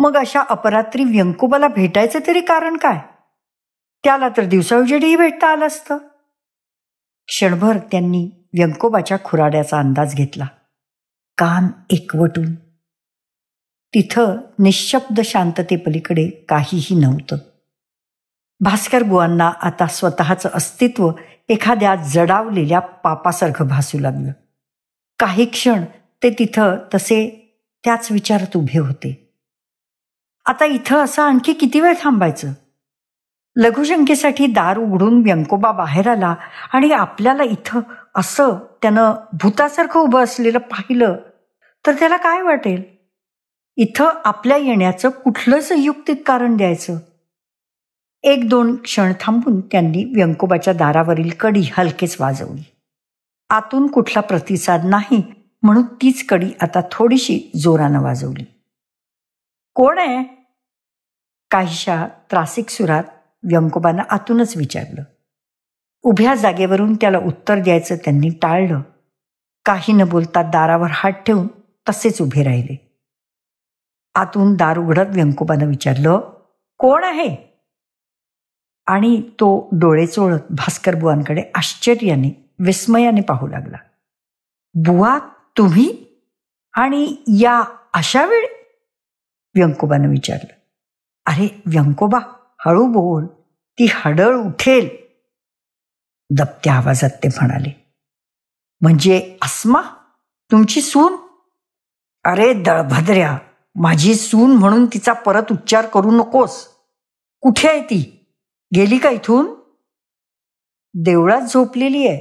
मग अशा अपरात्री व्यंकुबाला भेटायचं तरी कारण काय त्याला तर दिवसाउजेडीही भेटता आलं असतं क्षणभर त्यांनी व्यंकोबाच्या खुराड्याचा अंदाज घेतला कान एकवटून तिथं निशब्द शांततेपलीकडे काहीही नव्हतं भास्कर बुवांना आता स्वतःचं अस्तित्व एखाद्या जडावलेल्या पापासारखं भासू लागलं काही क्षण ते तिथं तसे त्याच विचारात उभे होते आता इथं असं आणखी किती वेळ थांबायचं लघुशंकेसाठी दार उघडून व्यंकोबा बाहेर आला आणि आपल्याला इथं असं त्यानं भूतासारखं उभं असलेलं पाहिलं तर त्याला काय वाटेल इथं आपल्या येण्याचं कुठलंच युक्तिक कारण द्यायचं एक दोन क्षण थांबून त्यांनी व्यंकोबाच्या दारावरील कडी हलकेच वाजवली आतून कुठला प्रतिसाद नाही म्हणून तीच कडी आता थोडीशी जोरानं वाजवली कोण आहे काहीशा त्रासिक सुरात व्यंकोबानं आतूनच विचारलं उभ्या जागेवरून त्याला उत्तर द्यायचं त्यांनी टाळलं काही न बोलता दारावर हात ठेवून तसेच उभे राहिले आतून दार उघडत व्यंकोबानं विचारलं कोण आहे आणि तो डोळे चोळत भास्करबुवांकडे आश्चर्याने विस्मयाने पाहू लागला बुवा तुम्ही आणि या अशा वेळी व्यंकोबानं विचारलं अरे व्यंकोबा हळू बोल ती हडळ उठेल दपत्या आवाजात ते म्हणाले म्हणजे अस्मा तुमची सून अरे दळभद्र्या माझी सून म्हणून तिचा परत उच्चार करू नकोस कुठे आहे ती गेली का इथून देवळात झोपलेली आहे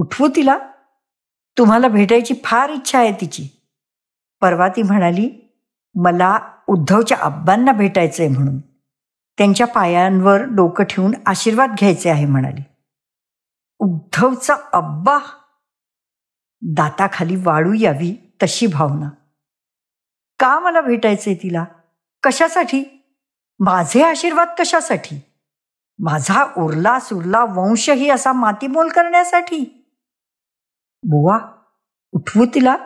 उठवू तिला तुम्हाला भेटायची फार इच्छा आहे तिची परवा ती म्हणाली मला उद्धवच्या आब्बांना भेटायचं आहे म्हणून त्यांच्या पायांवर डोकं ठेवून आशीर्वाद घ्यायचे आहे म्हणाली उद्धवचा अब्बा दाताखाली वाळू यावी तशी भावना का मला भेटायचंय तिला कशासाठी माझे आशीर्वाद कशासाठी माझा उरला सुरला वंशही असा मातीमोल करण्यासाठी बुवा उठवू तिला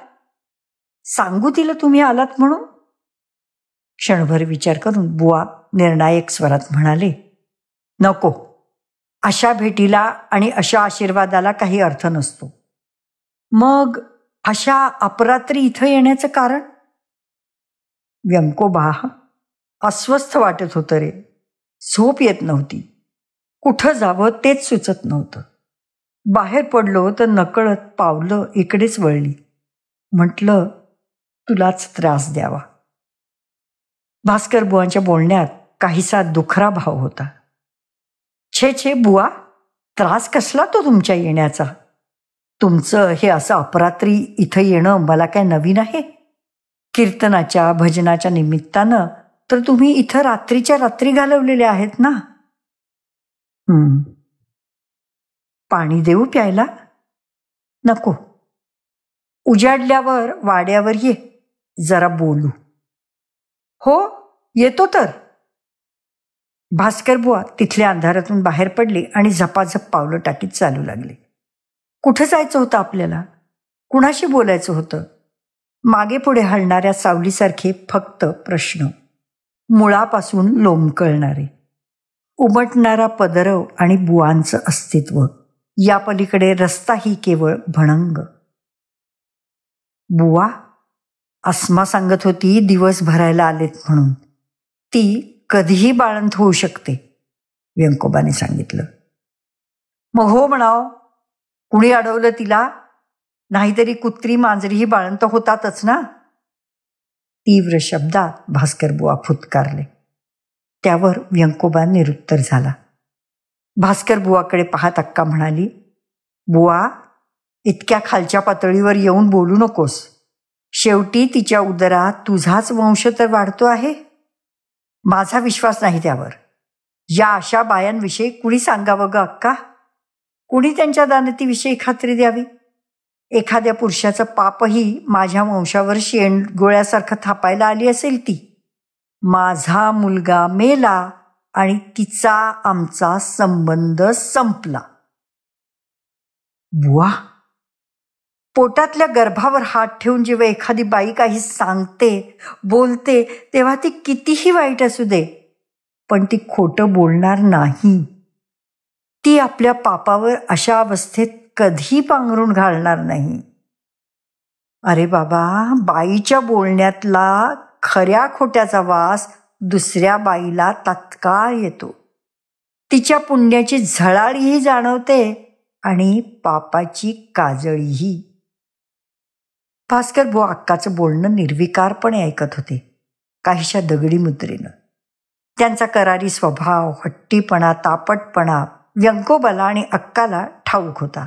सांगू तिला तुम्ही आलात म्हणून क्षणभर विचार करून बुवा निर्णायक स्वरात म्हणाले नको अशा भेटीला आणि अशा आशीर्वादाला काही अर्थ नसतो मग अशा अपरात्री इथं येण्याचं कारण व्यंकोबा अस्वस्थ वाटत होतं रे झोप येत नव्हती कुठं जावं तेच सुचत नव्हतं बाहेर पडलो तर नकळत पावलं इकडेच वळली म्हटलं तुलाच त्रास द्यावा भास्कर बुवांच्या बोलण्यात काहीसा दुखरा भाव होता छे छे बुवा त्रास कसला तो तुमच्या येण्याचा तुमचं हे असं अपरात्री इथं येणं मला काय नवीन आहे कीर्तनाच्या भजनाच्या निमित्तानं तर तुम्ही इथं रात्रीच्या रात्री घालवलेल्या आहेत ना पाणी देऊ प्यायला नको उजाडल्यावर वाड्यावर ये जरा बोलू हो येतो तर भास्करबुवा तिथल्या अंधारातून बाहेर पडले आणि झपाझप पावलं टाकीत चालू लागले कुठं जायचं होतं आपल्याला कुणाशी बोलायचं होतं मागे पुढे हलणाऱ्या सावलीसारखे फक्त प्रश्न मुळापासून लोंबकळणारे उमटणारा पदरव आणि बुवांचं अस्तित्व या पलीकडे रस्ताही केवळ भणंग बुवा अस्मा सांगत होती दिवस भरायला आलेत म्हणून ती कधीही बाळंत होऊ शकते व्यंकोबाने सांगितलं मग हो म्हणाव कुणी अडवलं तिला नाहीतरी कुत्री मांजरीही बाळंत होतातच ना तीव्र शब्दात भास्कर बुवा फुतकारले त्यावर व्यंकोबा निरुत्तर झाला भास्कर बुवाकडे पाहत अक्का म्हणाली बुवा इतक्या खालच्या पातळीवर येऊन बोलू नकोस शेवटी तिच्या उदरात तुझाच वंश तर वाढतो आहे माझा विश्वास नाही त्यावर या अशा बायांविषयी कुणी सांगावं ग अक्का कुणी त्यांच्या दानतीविषयी खात्री द्यावी एखाद्या पुरुषाचं पापही माझ्या वंशावर शेण गोळ्यासारखं थापायला आली असेल ती माझा मुलगा मेला आणि तिचा आमचा संबंध संपला बुवा पोटातल्या गर्भावर हात ठेवून जेव्हा एखादी बाई काही सांगते बोलते तेव्हा ती कितीही वाईट असू दे पण ती खोटं बोलणार नाही ती आपल्या पापावर अशा अवस्थेत कधी पांघरून घालणार नाही अरे बाबा बाईच्या बोलण्यातला खऱ्या खोट्याचा वास दुसऱ्या बाईला तात्काळ येतो तिच्या पुण्याची झळाळीही जाणवते आणि पापाची काजळीही भास्कर बुवा अक्काचं बोलणं निर्विकारपणे ऐकत होते काहीशा दगडी मुद्रेनं त्यांचा करारी स्वभाव हट्टीपणा तापटपणा व्यंकोबाला आणि अक्काला ठाऊक होता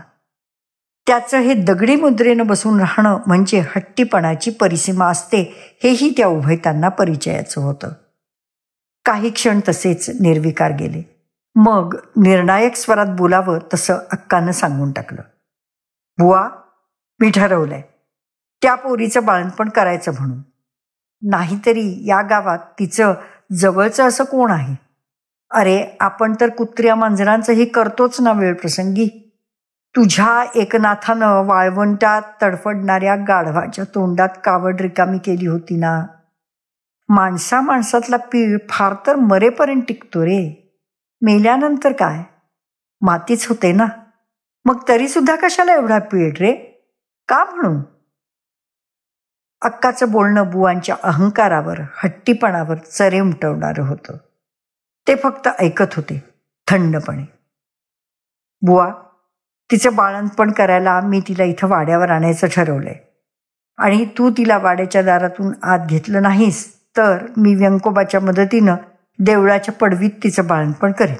त्याचं हे दगडी मुद्रेनं बसून राहणं म्हणजे हट्टीपणाची परिसीमा असते हेही त्या उभयतांना परिचयाचं होतं काही क्षण तसेच निर्विकार गेले मग निर्णायक स्वरात बोलावं तसं अक्कानं सांगून टाकलं बुवा मी ठरवलंय त्या पोरीचं बाळणपण करायचं म्हणून नाहीतरी या गावात तिचं जवळचं असं कोण आहे अरे आपण तर कुत्र्या मांजरांचंही करतोच ना वेळप्रसंगी तुझ्या एकनाथानं वाळवंटात तडफडणाऱ्या गाढवाच्या तोंडात कावड रिकामी केली होती ना माणसा माणसातला पीळ फार तर मरेपर्यंत टिकतो रे मेल्यानंतर काय मातीच होते ना मग तरीसुद्धा कशाला एवढा पीळ रे का म्हणू अक्काचं बोलणं बुवांच्या अहंकारावर हट्टीपणावर चरे उमटवणारं होतं ते फक्त ऐकत होते थंडपणे बुवा तिचं बाळणपण करायला मी तिला इथं वाड्यावर आणायचं ठरवलंय आणि तू तिला वाड्याच्या दारातून आत घेतलं नाहीस तर मी व्यंकोबाच्या मदतीनं देवळाच्या पडवीत तिचं बाळणपण करेन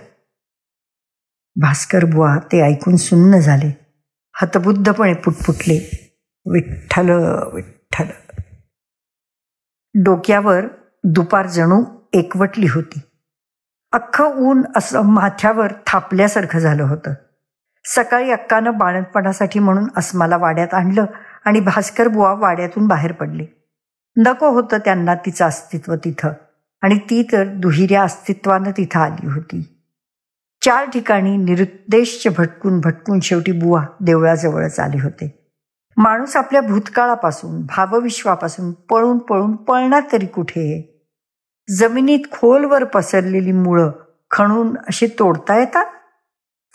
भास्कर बुवा ते ऐकून सुन्न झाले हतबुद्धपणे पुटपुटले विठ्ठल विठ्ठल डोक्यावर दुपार जणू एकवटली होती अख्खं ऊन असं माथ्यावर थापल्यासारखं झालं होतं सकाळी अक्कानं बाळणपणासाठी म्हणून अस्माला वाड्यात आणलं आणि भास्कर बुवा वाड्यातून बाहेर पडले नको होतं त्यांना तिचं अस्तित्व तिथं आणि ती तर दुहिऱ्या अस्तित्वानं तिथं आली होती चार ठिकाणी निरुद्देश भटकून भटकून शेवटी बुवा देवळाजवळच आले होते माणूस आपल्या भूतकाळापासून भावविश्वापासून पळून पळून पळणार तरी कुठे जमिनीत खोलवर पसरलेली मुळं खणून अशी तोडता येतात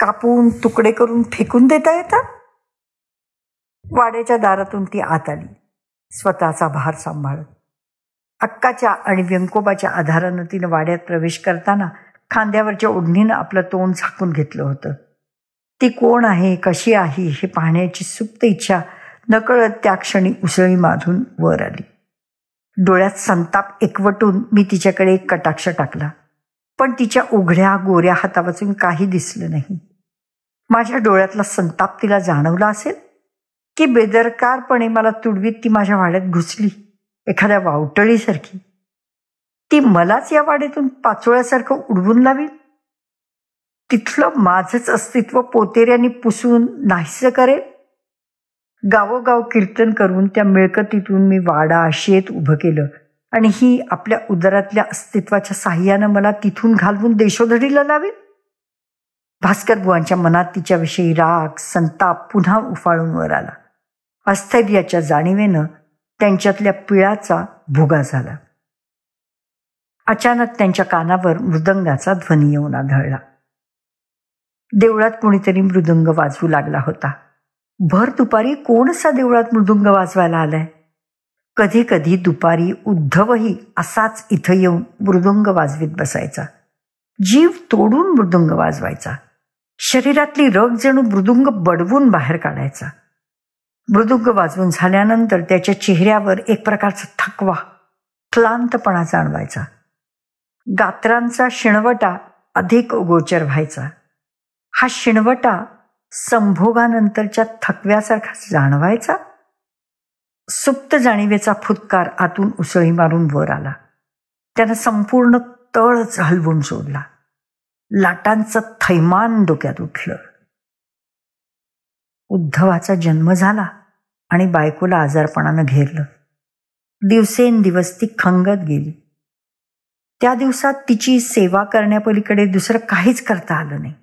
कापून तुकडे करून फेकून देता येतात वाड्याच्या दारातून ती आत आली स्वतःचा भार सांभाळत अक्काच्या आणि व्यंकोबाच्या आधारानं तिनं वाड्यात प्रवेश करताना खांद्यावरच्या ओढणीनं आपलं तोंड झाकून घेतलं होतं ती कोण आहे कशी आहे हे पाहण्याची सुप्त इच्छा नकळत त्या क्षणी उसळी माधून वर आली डोळ्यात संताप एकवटून मी तिच्याकडे एक कटाक्ष टाकला पण तिच्या उघड्या गोऱ्या हातापासून काही दिसलं नाही माझ्या डोळ्यातला संताप तिला जाणवला असेल की बेदरकारपणे मला तुडवीत ती माझ्या वाड्यात घुसली एखाद्या वावटळीसारखी ती मलाच या वाड्यातून पाचोळ्यासारखं उडवून लावी तिथलं माझंच अस्तित्व पोतेऱ्याने पुसून नाहीसं करेल गावोगाव कीर्तन करून त्या मिळकतीतून मी वाडा शेत उभं केलं आणि ही आपल्या उदरातल्या अस्तित्वाच्या साह्यानं मला तिथून घालवून देशोधडीला लावेल भास्कर बुवांच्या मनात तिच्याविषयी राग संताप पुन्हा उफाळून वर आला अस्थैर्याच्या जाणीवेनं त्यांच्यातल्या पिळाचा भुगा झाला अचानक त्यांच्या कानावर मृदंगाचा ध्वनी येऊन आढळला देवळात कोणीतरी मृदंग वाजवू लागला होता भर दुपारी कोणसा देवळात मृदुंग वाजवायला आलाय कधी कधी दुपारी उद्धवही असाच इथं येऊन मृदुंग वाजवीत बसायचा जीव तोडून मृदुंग वाजवायचा शरीरातली रग जणू मृदुंग बडवून बाहेर काढायचा मृदुग वाजवून झाल्यानंतर त्याच्या चेहऱ्यावर एक प्रकारचा थकवा क्लांतपणा जाणवायचा गात्रांचा शिणवटा अधिक गोचर व्हायचा हा शिणवटा संभोगानंतरच्या थकव्यासारखाच जाणवायचा सुप्त जाणिवेचा फुतकार आतून उसळी मारून वर आला त्यानं संपूर्ण तळच हलवून सोडला लाटांचं थैमान डोक्यात उठलं उद्धवाचा जन्म झाला आणि बायकोला आजारपणानं घेरलं दिवसेंदिवस ती खंगत गेली त्या दिवसात तिची सेवा करण्यापलीकडे दुसरं काहीच करता आलं नाही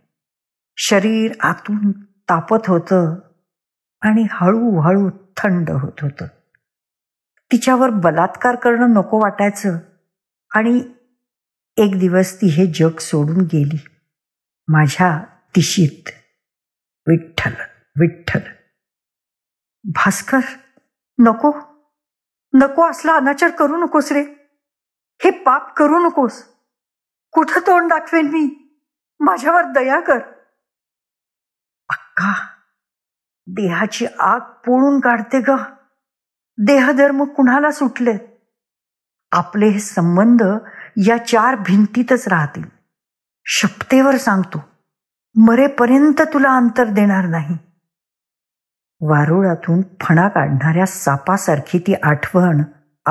शरीर आतून तापत होतं आणि हळूहळू थंड होत होतं तिच्यावर बलात्कार करणं नको वाटायचं आणि एक दिवस ती हे जग सोडून गेली माझ्या तिशीत विठ्ठल विठ्ठल भास्कर नको नको असला अनाचार करू नकोस रे हे पाप करू नकोस कुठं तोंड दाखवेन मी माझ्यावर दया कर अक्का देहाची आग पोळून काढते ग देहधर्म कुणाला सुटले आपले हे संबंध या चार भिंतीतच राहतील शपतेवर सांगतो मरेपर्यंत तुला अंतर देणार नाही वारुळातून फणा काढणाऱ्या सापासारखी ती आठवण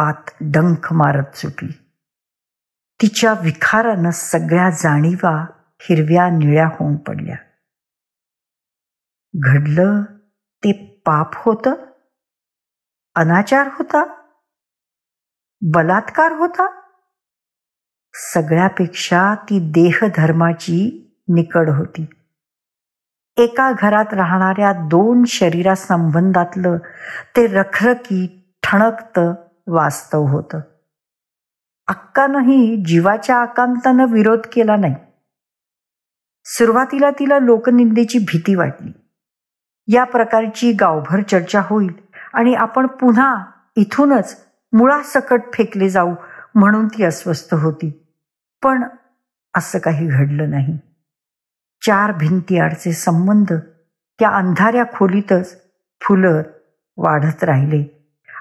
आत डंख मारत सुटली तिच्या विखारानं सगळ्या जाणीवा हिरव्या निळ्या होऊन पडल्या घडलं ते पाप होतं अनाचार होता बलात्कार होता सगळ्यापेक्षा ती देहधर्माची निकड होती एका घरात राहणाऱ्या दोन शरीरासंबंधातलं ते रखरखी ठणकतं वास्तव होतं अक्कानंही जीवाच्या आकांतानं विरोध केला नाही सुरुवातीला तिला लोकनिंदेची भीती वाटली या प्रकारची गावभर चर्चा होईल आणि आपण पुन्हा इथूनच मुळासकट फेकले जाऊ म्हणून ती अस्वस्थ होती पण असं काही घडलं नाही चार भिंती आडचे संबंध त्या अंधाऱ्या खोलीतच फुलत वाढत राहिले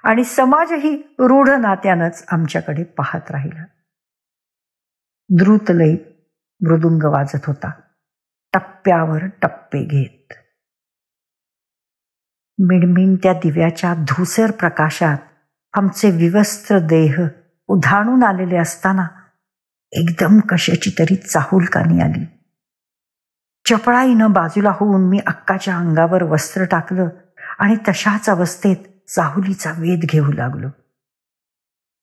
आणि समाजही रूढ नात्यानंच आमच्याकडे पाहत राहिला द्रुतलय मृदुंग वाजत होता टप्प्यावर टप्पे घेत मिणमिण त्या दिव्याच्या धुसर प्रकाशात आमचे विवस्त्र देह उधाणून आलेले असताना एकदम कशाची तरी चाहूलकानी आली चपळाईनं बाजूला होऊन मी अक्काच्या अंगावर वस्त्र टाकलं आणि तशाच अवस्थेत चाहुलीचा वेध घेऊ लागलो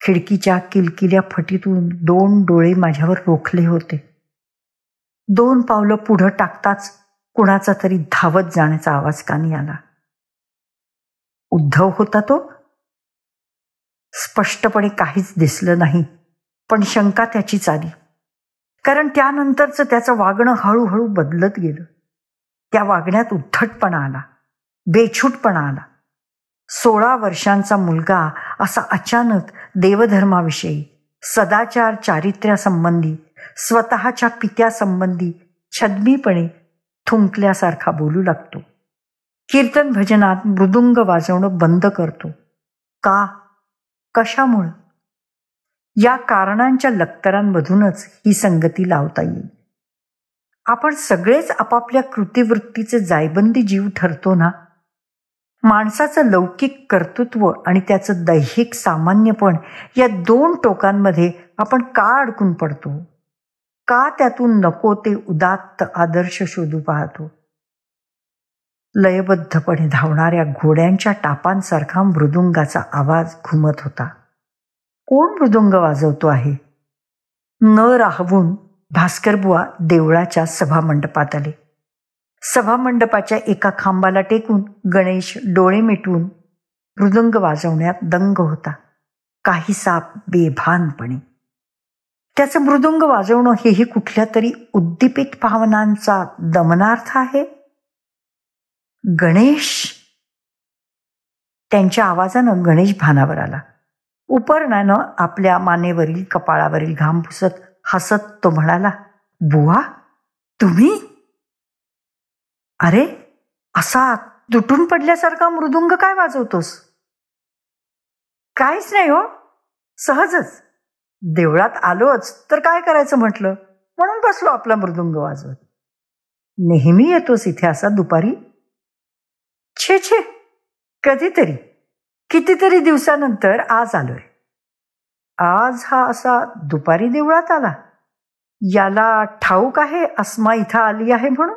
खिडकीच्या किलकिल्या फटीतून दोन डोळे माझ्यावर रोखले होते दोन पावलं पुढं टाकताच कुणाचा तरी धावत जाण्याचा आवाज कानी आला उद्धव होता तो स्पष्टपणे काहीच दिसलं नाही पण शंका त्याचीच आली कारण त्यानंतरचं त्याचं वागणं हळूहळू बदलत गेलं त्या वागण्यात उद्धटपणा आला बेछूटपणा आला सोळा वर्षांचा मुलगा असा अचानक देवधर्माविषयी सदाचार चारित्र्यासंबंधी स्वतःच्या पित्यासंबंधी छद्मीपणे थुंकल्यासारखा बोलू लागतो कीर्तन भजनात मृदुंग वाजवणं बंद करतो का कशामुळं या कारणांच्या लक्तरांमधूनच ही संगती लावता येईल आपण सगळेच आपापल्या कृतीवृत्तीचे जायबंदी जीव ठरतो ना माणसाचं लौकिक कर्तृत्व आणि त्याचं दैहिक सामान्यपण या दोन टोकांमध्ये आपण का अडकून पडतो का त्यातून नको ते उदात्त आदर्श शोधू पाहतो लयबद्धपणे धावणाऱ्या घोड्यांच्या टापांसारखा मृदुंगाचा आवाज घुमत होता कोण मृदुंग वाजवतो आहे न राहवून भास्करबुवा देवळाच्या सभामंडपात आले सभामंडपाच्या एका खांबाला टेकून गणेश डोळे मिटवून मृदुंग वाजवण्यात दंग होता काही साप बेभानपणे त्याचं मृदुंग वाजवणं हेही कुठल्या तरी उद्दीपित भावनांचा दमनार्थ आहे गणेश त्यांच्या आवाजानं गणेश भानावर आला उपर्णानं आपल्या मानेवरील कपाळावरील घाम पुसत हसत तो म्हणाला बुवा तुम्ही अरे असा तुटून पडल्यासारखा मृदुंग काय वाजवतोस काहीच नाही हो सहजच देवळात आलोच तर काय करायचं म्हटलं म्हणून बसलो आपला मृदुंग वाजवत नेहमी येतोस इथे असा दुपारी छे छे कधीतरी कितीतरी दिवसानंतर आज आलोय आज हा असा दुपारी देवळात आला याला ठाऊक आहे अस्मा इथं आली आहे म्हणून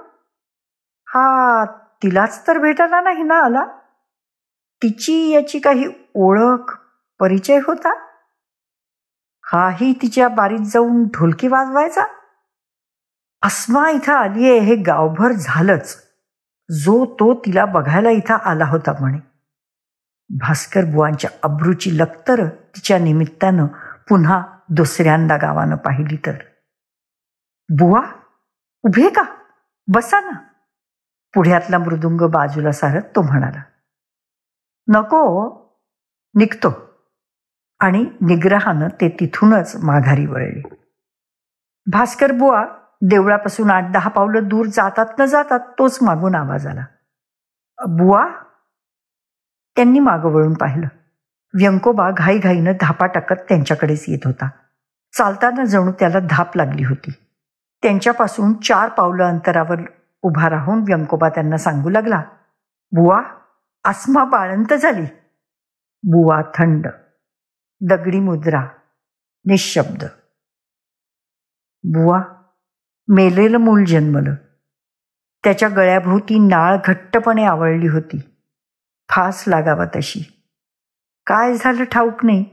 हा तिलाच तर भेटायला नाही ना आला तिची याची काही ओळख परिचय होता हाही तिच्या बारीत जाऊन ढोलकी वाजवायचा अस्मा इथं आलीये हे गावभर झालंच जो तो तिला बघायला इथं आला होता म्हणे भास्कर बुवांच्या अब्रूची लक्तर तिच्या निमित्तानं पुन्हा दुसऱ्यांदा गावानं पाहिली तर बुवा उभे का बसा ना पुढ्यातला मृदुंग बाजूला सारत तो म्हणाला नको निघतो आणि निग्रहानं ते तिथूनच माघारी वळले भास्कर बुवा देवळापासून आठ दहा पावलं दूर जातात न जातात तोच मागून आवाज आला बुवा त्यांनी मागं वळून पाहिलं व्यंकोबा घाईघाईनं धापा टाकत त्यांच्याकडेच येत होता चालताना जणू त्याला धाप लागली होती त्यांच्यापासून चार पावलं अंतरावर उभा राहून व्यंकोबा त्यांना सांगू लागला बुवा आसमा बाळंत झाली बुवा थंड दगडी मुद्रा निशब्द बुवा मेलेलं मूल जन्मलं त्याच्या गळ्याभोवती नाळ घट्टपणे आवळली होती फास लागावा तशी काय झालं ठाऊक नाही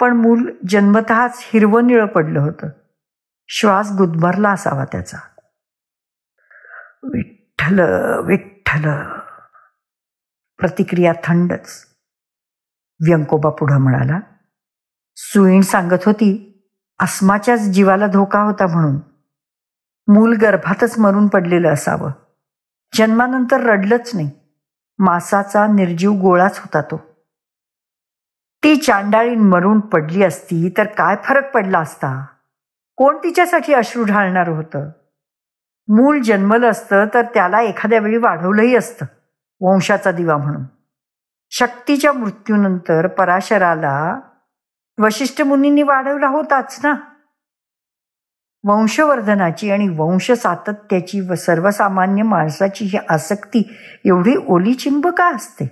पण मूल जन्मतःच हिरवं निळं पडलं होतं श्वास गुदमरला असावा त्याचा विठ्ठल विठ्ठल प्रतिक्रिया थंडच व्यंकोबा पुढं म्हणाला सुईण सांगत होती अस्माच्याच जीवाला धोका होता म्हणून मूल गर्भातच मरून पडलेलं असावं जन्मानंतर रडलंच नाही मासाचा निर्जीव गोळाच होता तो ती चांडाळीन मरून पडली असती तर काय फरक पडला असता कोण तिच्यासाठी अश्रू ढाळणार होतं मूल जन्मलं असतं तर त्याला एखाद्या वेळी वाढवलंही असतं वंशाचा दिवा म्हणून शक्तीच्या मृत्यूनंतर पराशराला वशिष्ठ मुनींनी वाढवला होताच ना वंशवर्धनाची आणि वंश सातत्याची व सर्वसामान्य माणसाची ही आसक्ती एवढी ओलीचिंब का असते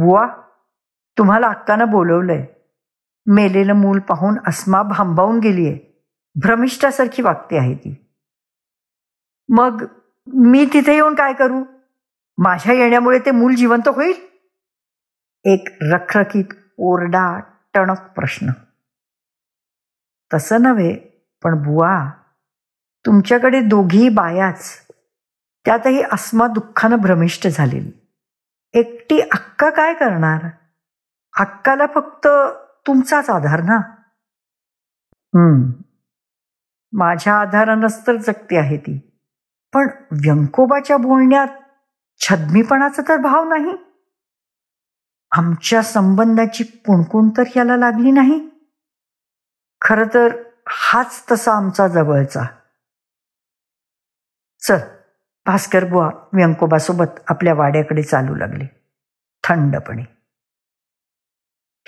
बुवा तुम्हाला अक्कानं बोलवलंय मेलेलं मूल पाहून अस्मा भांबावून गेलीये भ्रमिष्ठासारखी वागते आहे ती मग मी तिथे येऊन काय करू माझ्या येण्यामुळे ते मूल जिवंत होईल एक रखरखीत ओरडा टणक प्रश्न तसं नव्हे पण बुवा तुमच्याकडे दोघी बायाच त्यातही अस्मा दुःखानं भ्रमिष्ट झालेली एकटी अक्का काय करणार अक्काला फक्त तुमचाच आधार ना माझ्या आधारानंच तर जगती आहे ती पण व्यंकोबाच्या बोलण्यात छद्मीपणाचा तर भाव नाही आमच्या संबंधाची पुणकुण तर याला लागली नाही खरं तर हाच तसा आमचा जवळचा चल भास्कर बुवा व्यंकोबासोबत आपल्या वाड्याकडे चालू लागले थंडपणे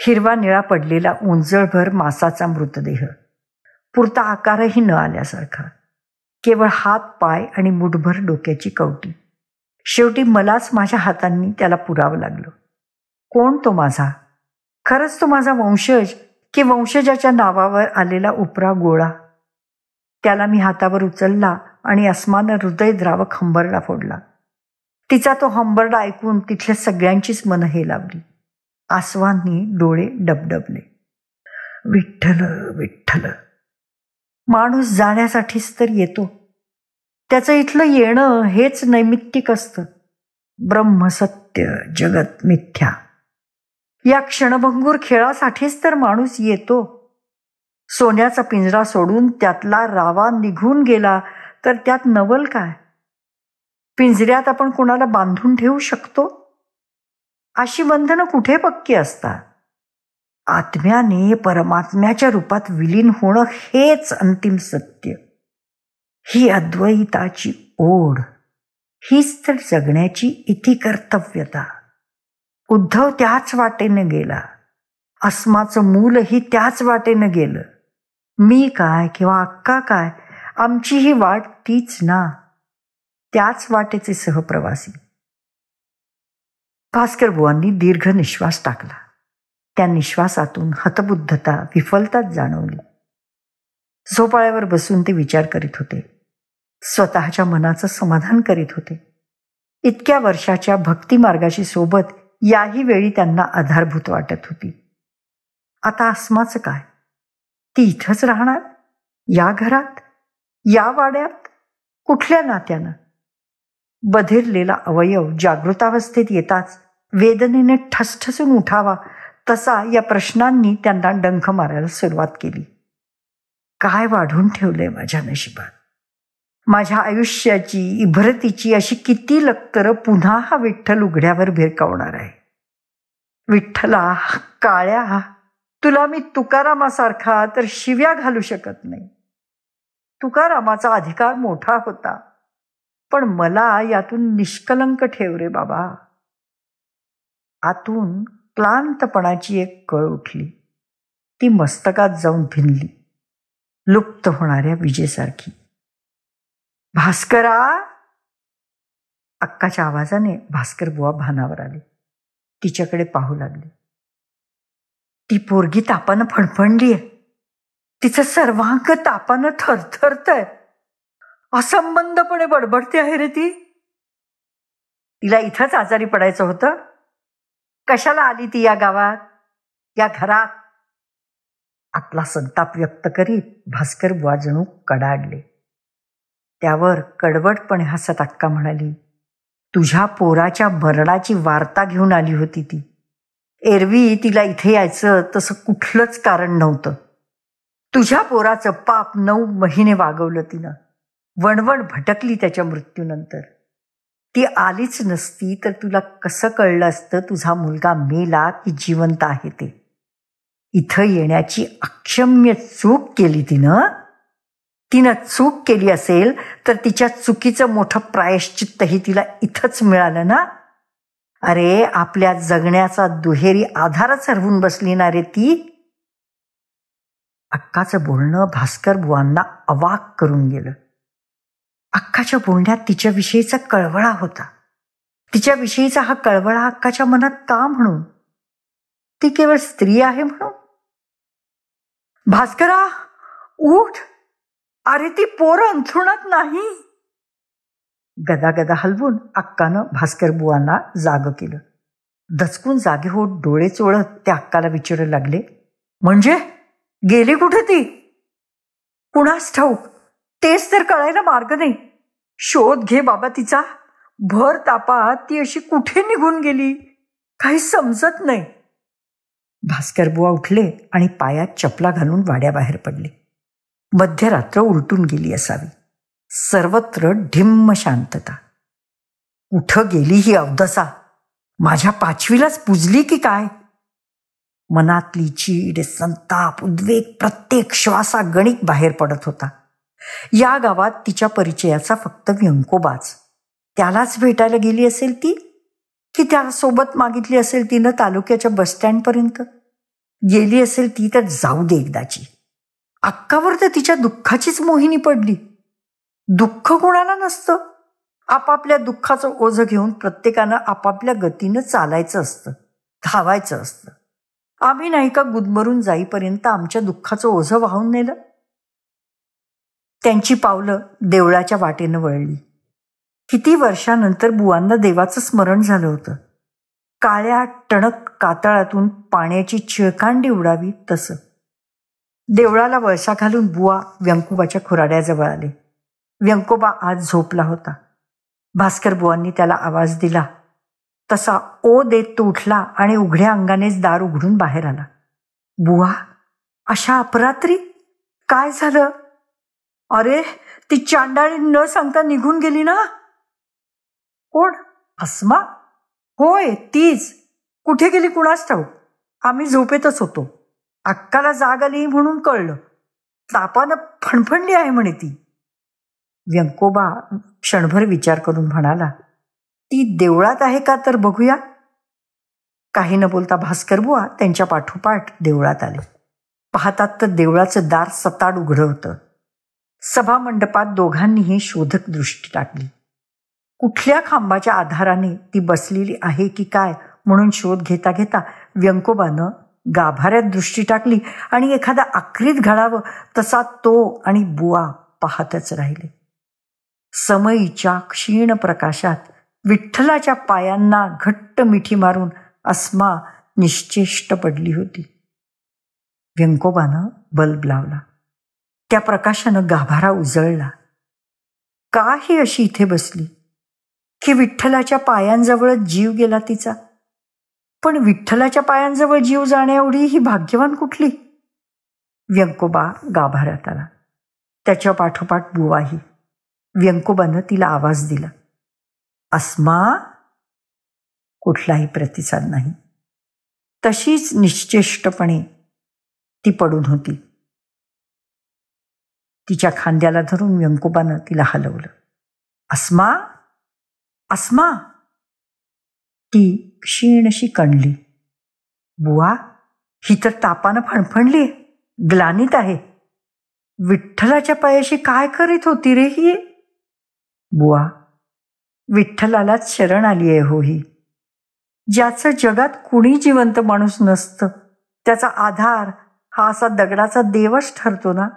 हिरवा निळा पडलेला उंजळभर मासाचा मृतदेह पुरता आकारही न आल्यासारखा केवळ हात पाय आणि मुठभर डोक्याची कवटी शेवटी मलाच माझ्या हातांनी त्याला पुरावं लागलं कोण तो माझा खरंच तो माझा वंशज की वंशजाच्या नावावर आलेला उपरा गोळा त्याला मी हातावर उचलला आणि अस्मान द्रावक हंबरडा फोडला तिचा तो हंबरडा ऐकून तिथल्या सगळ्यांचीच मन हे लावली आसवांनी डोळे डबडबले विठ्ठल विठ्ठल माणूस जाण्यासाठीच तर येतो त्याचं इथलं येणं हेच नैमित्तिक असतं सत्य जगत मिथ्या या क्षणभंगूर खेळासाठीच तर माणूस येतो सोन्याचा पिंजरा सोडून त्यातला रावा निघून गेला तर त्यात नवल काय पिंजऱ्यात आपण कुणाला बांधून ठेवू शकतो अशी बंधनं कुठे पक्की असतात आत्म्याने परमात्म्याच्या रूपात विलीन होणं हेच अंतिम सत्य ही अद्वैताची ओढ हीच तर जगण्याची इति कर्तव्यता उद्धव त्याच वाटेनं गेला अस्माचं मूलही त्याच वाटेनं गेलं मी काय किंवा अक्का काय आमची ही वाट तीच ना त्याच वाटेचे सहप्रवासी भास्कर बुवांनी दीर्घ निश्वास टाकला त्या निश्वासातून हतबुद्धता विफलताच जाणवली झोपाळ्यावर बसून ते विचार करीत होते स्वतःच्या मनाचं समाधान करीत होते इतक्या वर्षाच्या भक्तिमार्गाशी सोबत याही वेळी त्यांना आधारभूत वाटत होती आता आसमाचं काय ती इथंच राहणार या घरात या वाड्यात कुठल्या नात्यानं बधिरलेला अवयव जागृतावस्थेत येताच वेदनेने ठसठसून उठावा तसा या प्रश्नांनी त्यांना डंख मारायला सुरुवात केली काय वाढून ठेवलंय माझ्या नशिबात माझ्या आयुष्याची इभरतीची अशी किती लक्कर पुन्हा हा विठ्ठल उघड्यावर भिरकावणार आहे विठ्ठला काळ्या तुला मी तुकारामासारखा तर शिव्या घालू शकत नाही तुकारामाचा अधिकार मोठा होता पण मला यातून निष्कलंक ठेव रे बाबा आतून क्लांतपणाची एक कळ उठली ती मस्तकात जाऊन भिनली लुप्त होणाऱ्या विजेसारखी भास्करा अक्काच्या आवाजाने भास्कर बुवा भानावर आली तिच्याकडे पाहू लागली ती पोरगी तापानं फणफणली आहे तिचं सर्वांक तापानं थरथरत आहे असंबंधपणे बडबडते आहे रे ती तिला इथंच आजारी पडायचं होतं कशाला आली ती या गावात या घरात आपला संताप व्यक्त करीत भास्कर बुवा जणू कडाडले त्यावर कडवटपणे हसत अक्का म्हणाली तुझ्या पोराच्या भरणाची वार्ता घेऊन आली होती ती एरवी तिला इथे यायचं तसं कुठलंच कारण नव्हतं तुझ्या पोराचं पाप नऊ महिने वागवलं तिनं वणवण भटकली त्याच्या मृत्यूनंतर ती आलीच नसती तर तुला कसं कळलं असतं तुझा मुलगा मेला की जिवंत आहे ते इथं येण्याची अक्षम्य चूक केली तिनं तिनं चूक केली असेल तर तिच्या चुकीचं मोठं प्रायश्चित्तही तिला इथंच मिळालं ना अरे आपल्या जगण्याचा दुहेरी आधारच हरवून बसली ना रे ती अक्काचं बोलणं भास्कर बुवांना अवाक करून गेलं अक्काच्या बोलण्यात तिच्याविषयीचा कळवळा होता तिच्याविषयीचा हा कळवळा अक्काच्या मनात का म्हणून ती केवळ स्त्री आहे म्हणून भास्करा उठ अरे ती पोरं अंथरुणात नाही गदा गदा हलवून अक्कानं भास्कर बुवांना जाग केलं दचकून जागे होत डोळे चोळत त्या अक्काला विचारू लागले म्हणजे गेली कुठे ती कुणास ठाऊक तेच तर कळायला मार्ग नाही शोध घे बाबा तिचा भर तापात ती अशी कुठे निघून गेली काही समजत नाही भास्कर बुवा उठले आणि पायात चपला घालून वाड्याबाहेर पडले मध्यरात्र उलटून गेली असावी सर्वत्र ढिम्म शांतता कुठं गेली ही अवदसा माझ्या पाचवीलाच पुजली की काय मनातली चीड संताप उद्वेग प्रत्येक श्वासा गणिक बाहेर पडत होता या गावात तिच्या परिचयाचा फक्त व्यंकोबाच त्यालाच भेटायला गेली असेल ती की त्यासोबत मागितली असेल तिनं तालुक्याच्या बसस्टँडपर्यंत गेली असेल ती तर जाऊ दे एकदाची अक्कावर तर तिच्या दुःखाचीच मोहिनी पडली दुःख कोणाला नसतं आपापल्या दुःखाचं ओझं घेऊन प्रत्येकानं आपापल्या गतीनं चालायचं असतं धावायचं असतं आम्ही नाही का गुदमरून जाईपर्यंत आमच्या दुःखाचं ओझं वाहून नेलं त्यांची पावलं देवळाच्या वाटेनं वळली किती वर्षानंतर बुवांना देवाचं स्मरण झालं होतं काळ्या टणक कातळातून पाण्याची छिळकांडी उडावी तसं देवळाला वळसा घालून बुवा व्यंकोबाच्या खुराड्याजवळ आले व्यंकोबा आज झोपला होता भास्कर बुवांनी त्याला आवाज दिला तसा ओ देत तो उठला आणि उघड्या अंगानेच दार उघडून बाहेर आला बुवा अशा अपरात्री काय झालं अरे ती चांडाळी न सांगता निघून गेली ना कोण अस्मा होय तीच कुठे गेली कुणास ठाऊ आम्ही झोपेतच होतो अक्काला जाग आली म्हणून कळलं तापानं फणफणली आहे म्हणे ती व्यंकोबा क्षणभर विचार करून म्हणाला ती देवळात आहे का तर बघूया काही न बोलता भास्कर बुवा त्यांच्या पाठोपाठ देवळात आले पाहतात तर देवळाचं दार सताड उघडं होतं सभामंडपात दोघांनीही शोधक दृष्टी टाकली कुठल्या खांबाच्या आधाराने ती बसलेली आहे की काय म्हणून शोध घेता घेता व्यंकोबानं गाभाऱ्यात दृष्टी टाकली आणि एखादा आक्रीत घडावं तसा तो आणि बुवा पाहतच राहिले समयीच्या क्षीण प्रकाशात विठ्ठलाच्या पायांना घट्ट मिठी मारून अस्मा निश्चेष्ट पडली होती व्यंकोबानं बल्ब लावला त्या प्रकाशानं गाभारा उजळला का ही अशी इथे बसली की विठ्ठलाच्या पायांजवळच जीव गेला तिचा पण विठ्ठलाच्या पायांजवळ जीव एवढी ही भाग्यवान कुठली व्यंकोबा गाभाऱ्यात आला त्याच्या पाठोपाठ बुवाही व्यंकोबानं तिला आवाज दिला अस्मा कुठलाही प्रतिसाद नाही तशीच निश्चेष्टपणे ती पडून होती तिच्या खांद्याला धरून व्यंकोबानं तिला हलवलं अस्मा अस्मा ती क्षीणशी कणली बुवा ही तर तापानं फणफणली ग्लानीत आहे विठ्ठलाच्या पायाशी काय करीत होती रे ही बुवा विठ्ठलालाच शरण आली आहे हो ही ज्याचं जगात कुणी जिवंत माणूस नसतं त्याचा आधार हा असा दगडाचा देवच ठरतो ना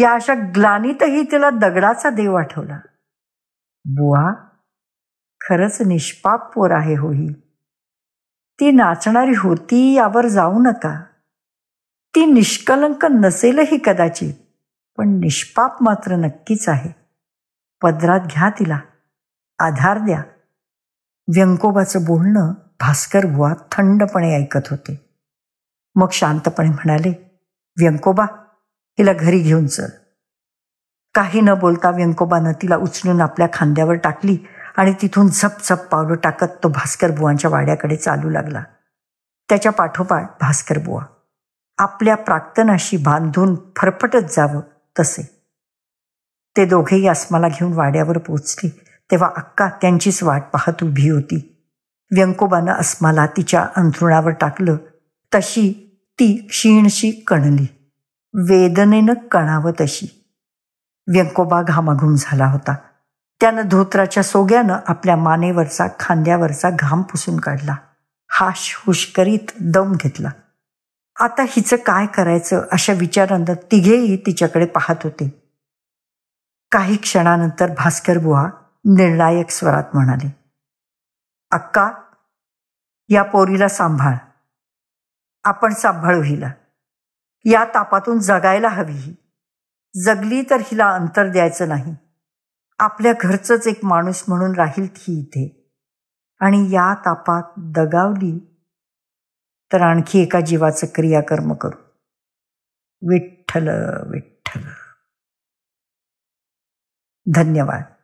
या अशा ग्लानीतही तिला दगडाचा देव आठवला बुवा खरंच निष्पाप पोर आहे होही ती नाचणारी होती यावर जाऊ नका ती निष्कलंक नसेलही कदाचित पण निष्पाप मात्र नक्कीच आहे पदरात घ्या तिला आधार द्या व्यंकोबाचं बोलणं भास्कर बुवा थंडपणे ऐकत होते मग शांतपणे म्हणाले व्यंकोबा हिला घरी घेऊन चल काही न बोलता व्यंकोबानं तिला उचलून आपल्या खांद्यावर टाकली आणि तिथून झपझप पावलं टाकत तो भास्कर बुवांच्या वाड्याकडे चालू लागला त्याच्या पाठोपाठ भास्कर बुवा आपल्या प्राक्तनाशी बांधून फरफटत जावं तसे ते दोघेही आसमाला घेऊन वाड्यावर पोचले तेव्हा अक्का त्यांचीच वाट पाहत उभी होती व्यंकोबानं अस्माला तिच्या अंथरुणावर टाकलं तशी ती क्षीणशी कणली वेदनेनं कणावं तशी व्यंकोबा घामाघूम झाला होता त्यानं धोत्राच्या सोग्यानं आपल्या मानेवरचा खांद्यावरचा घाम पुसून काढला हाश हुश करीत दम घेतला आता हिचं काय करायचं अशा विचारानं तिघेही तिच्याकडे पाहत होते काही क्षणानंतर भास्कर बुवा निर्णायक स्वरात म्हणाले अक्का या पोरीला सांभाळ आपण सांभाळू हिला या तापातून जगायला हवी ही जगली तर हिला अंतर द्यायचं नाही आपल्या घरचंच एक माणूस म्हणून राहील ती इथे आणि या तापात दगावली तर आणखी एका जीवाचं क्रियाकर्म करू विठ्ठल विठ्ठल धन्यवाद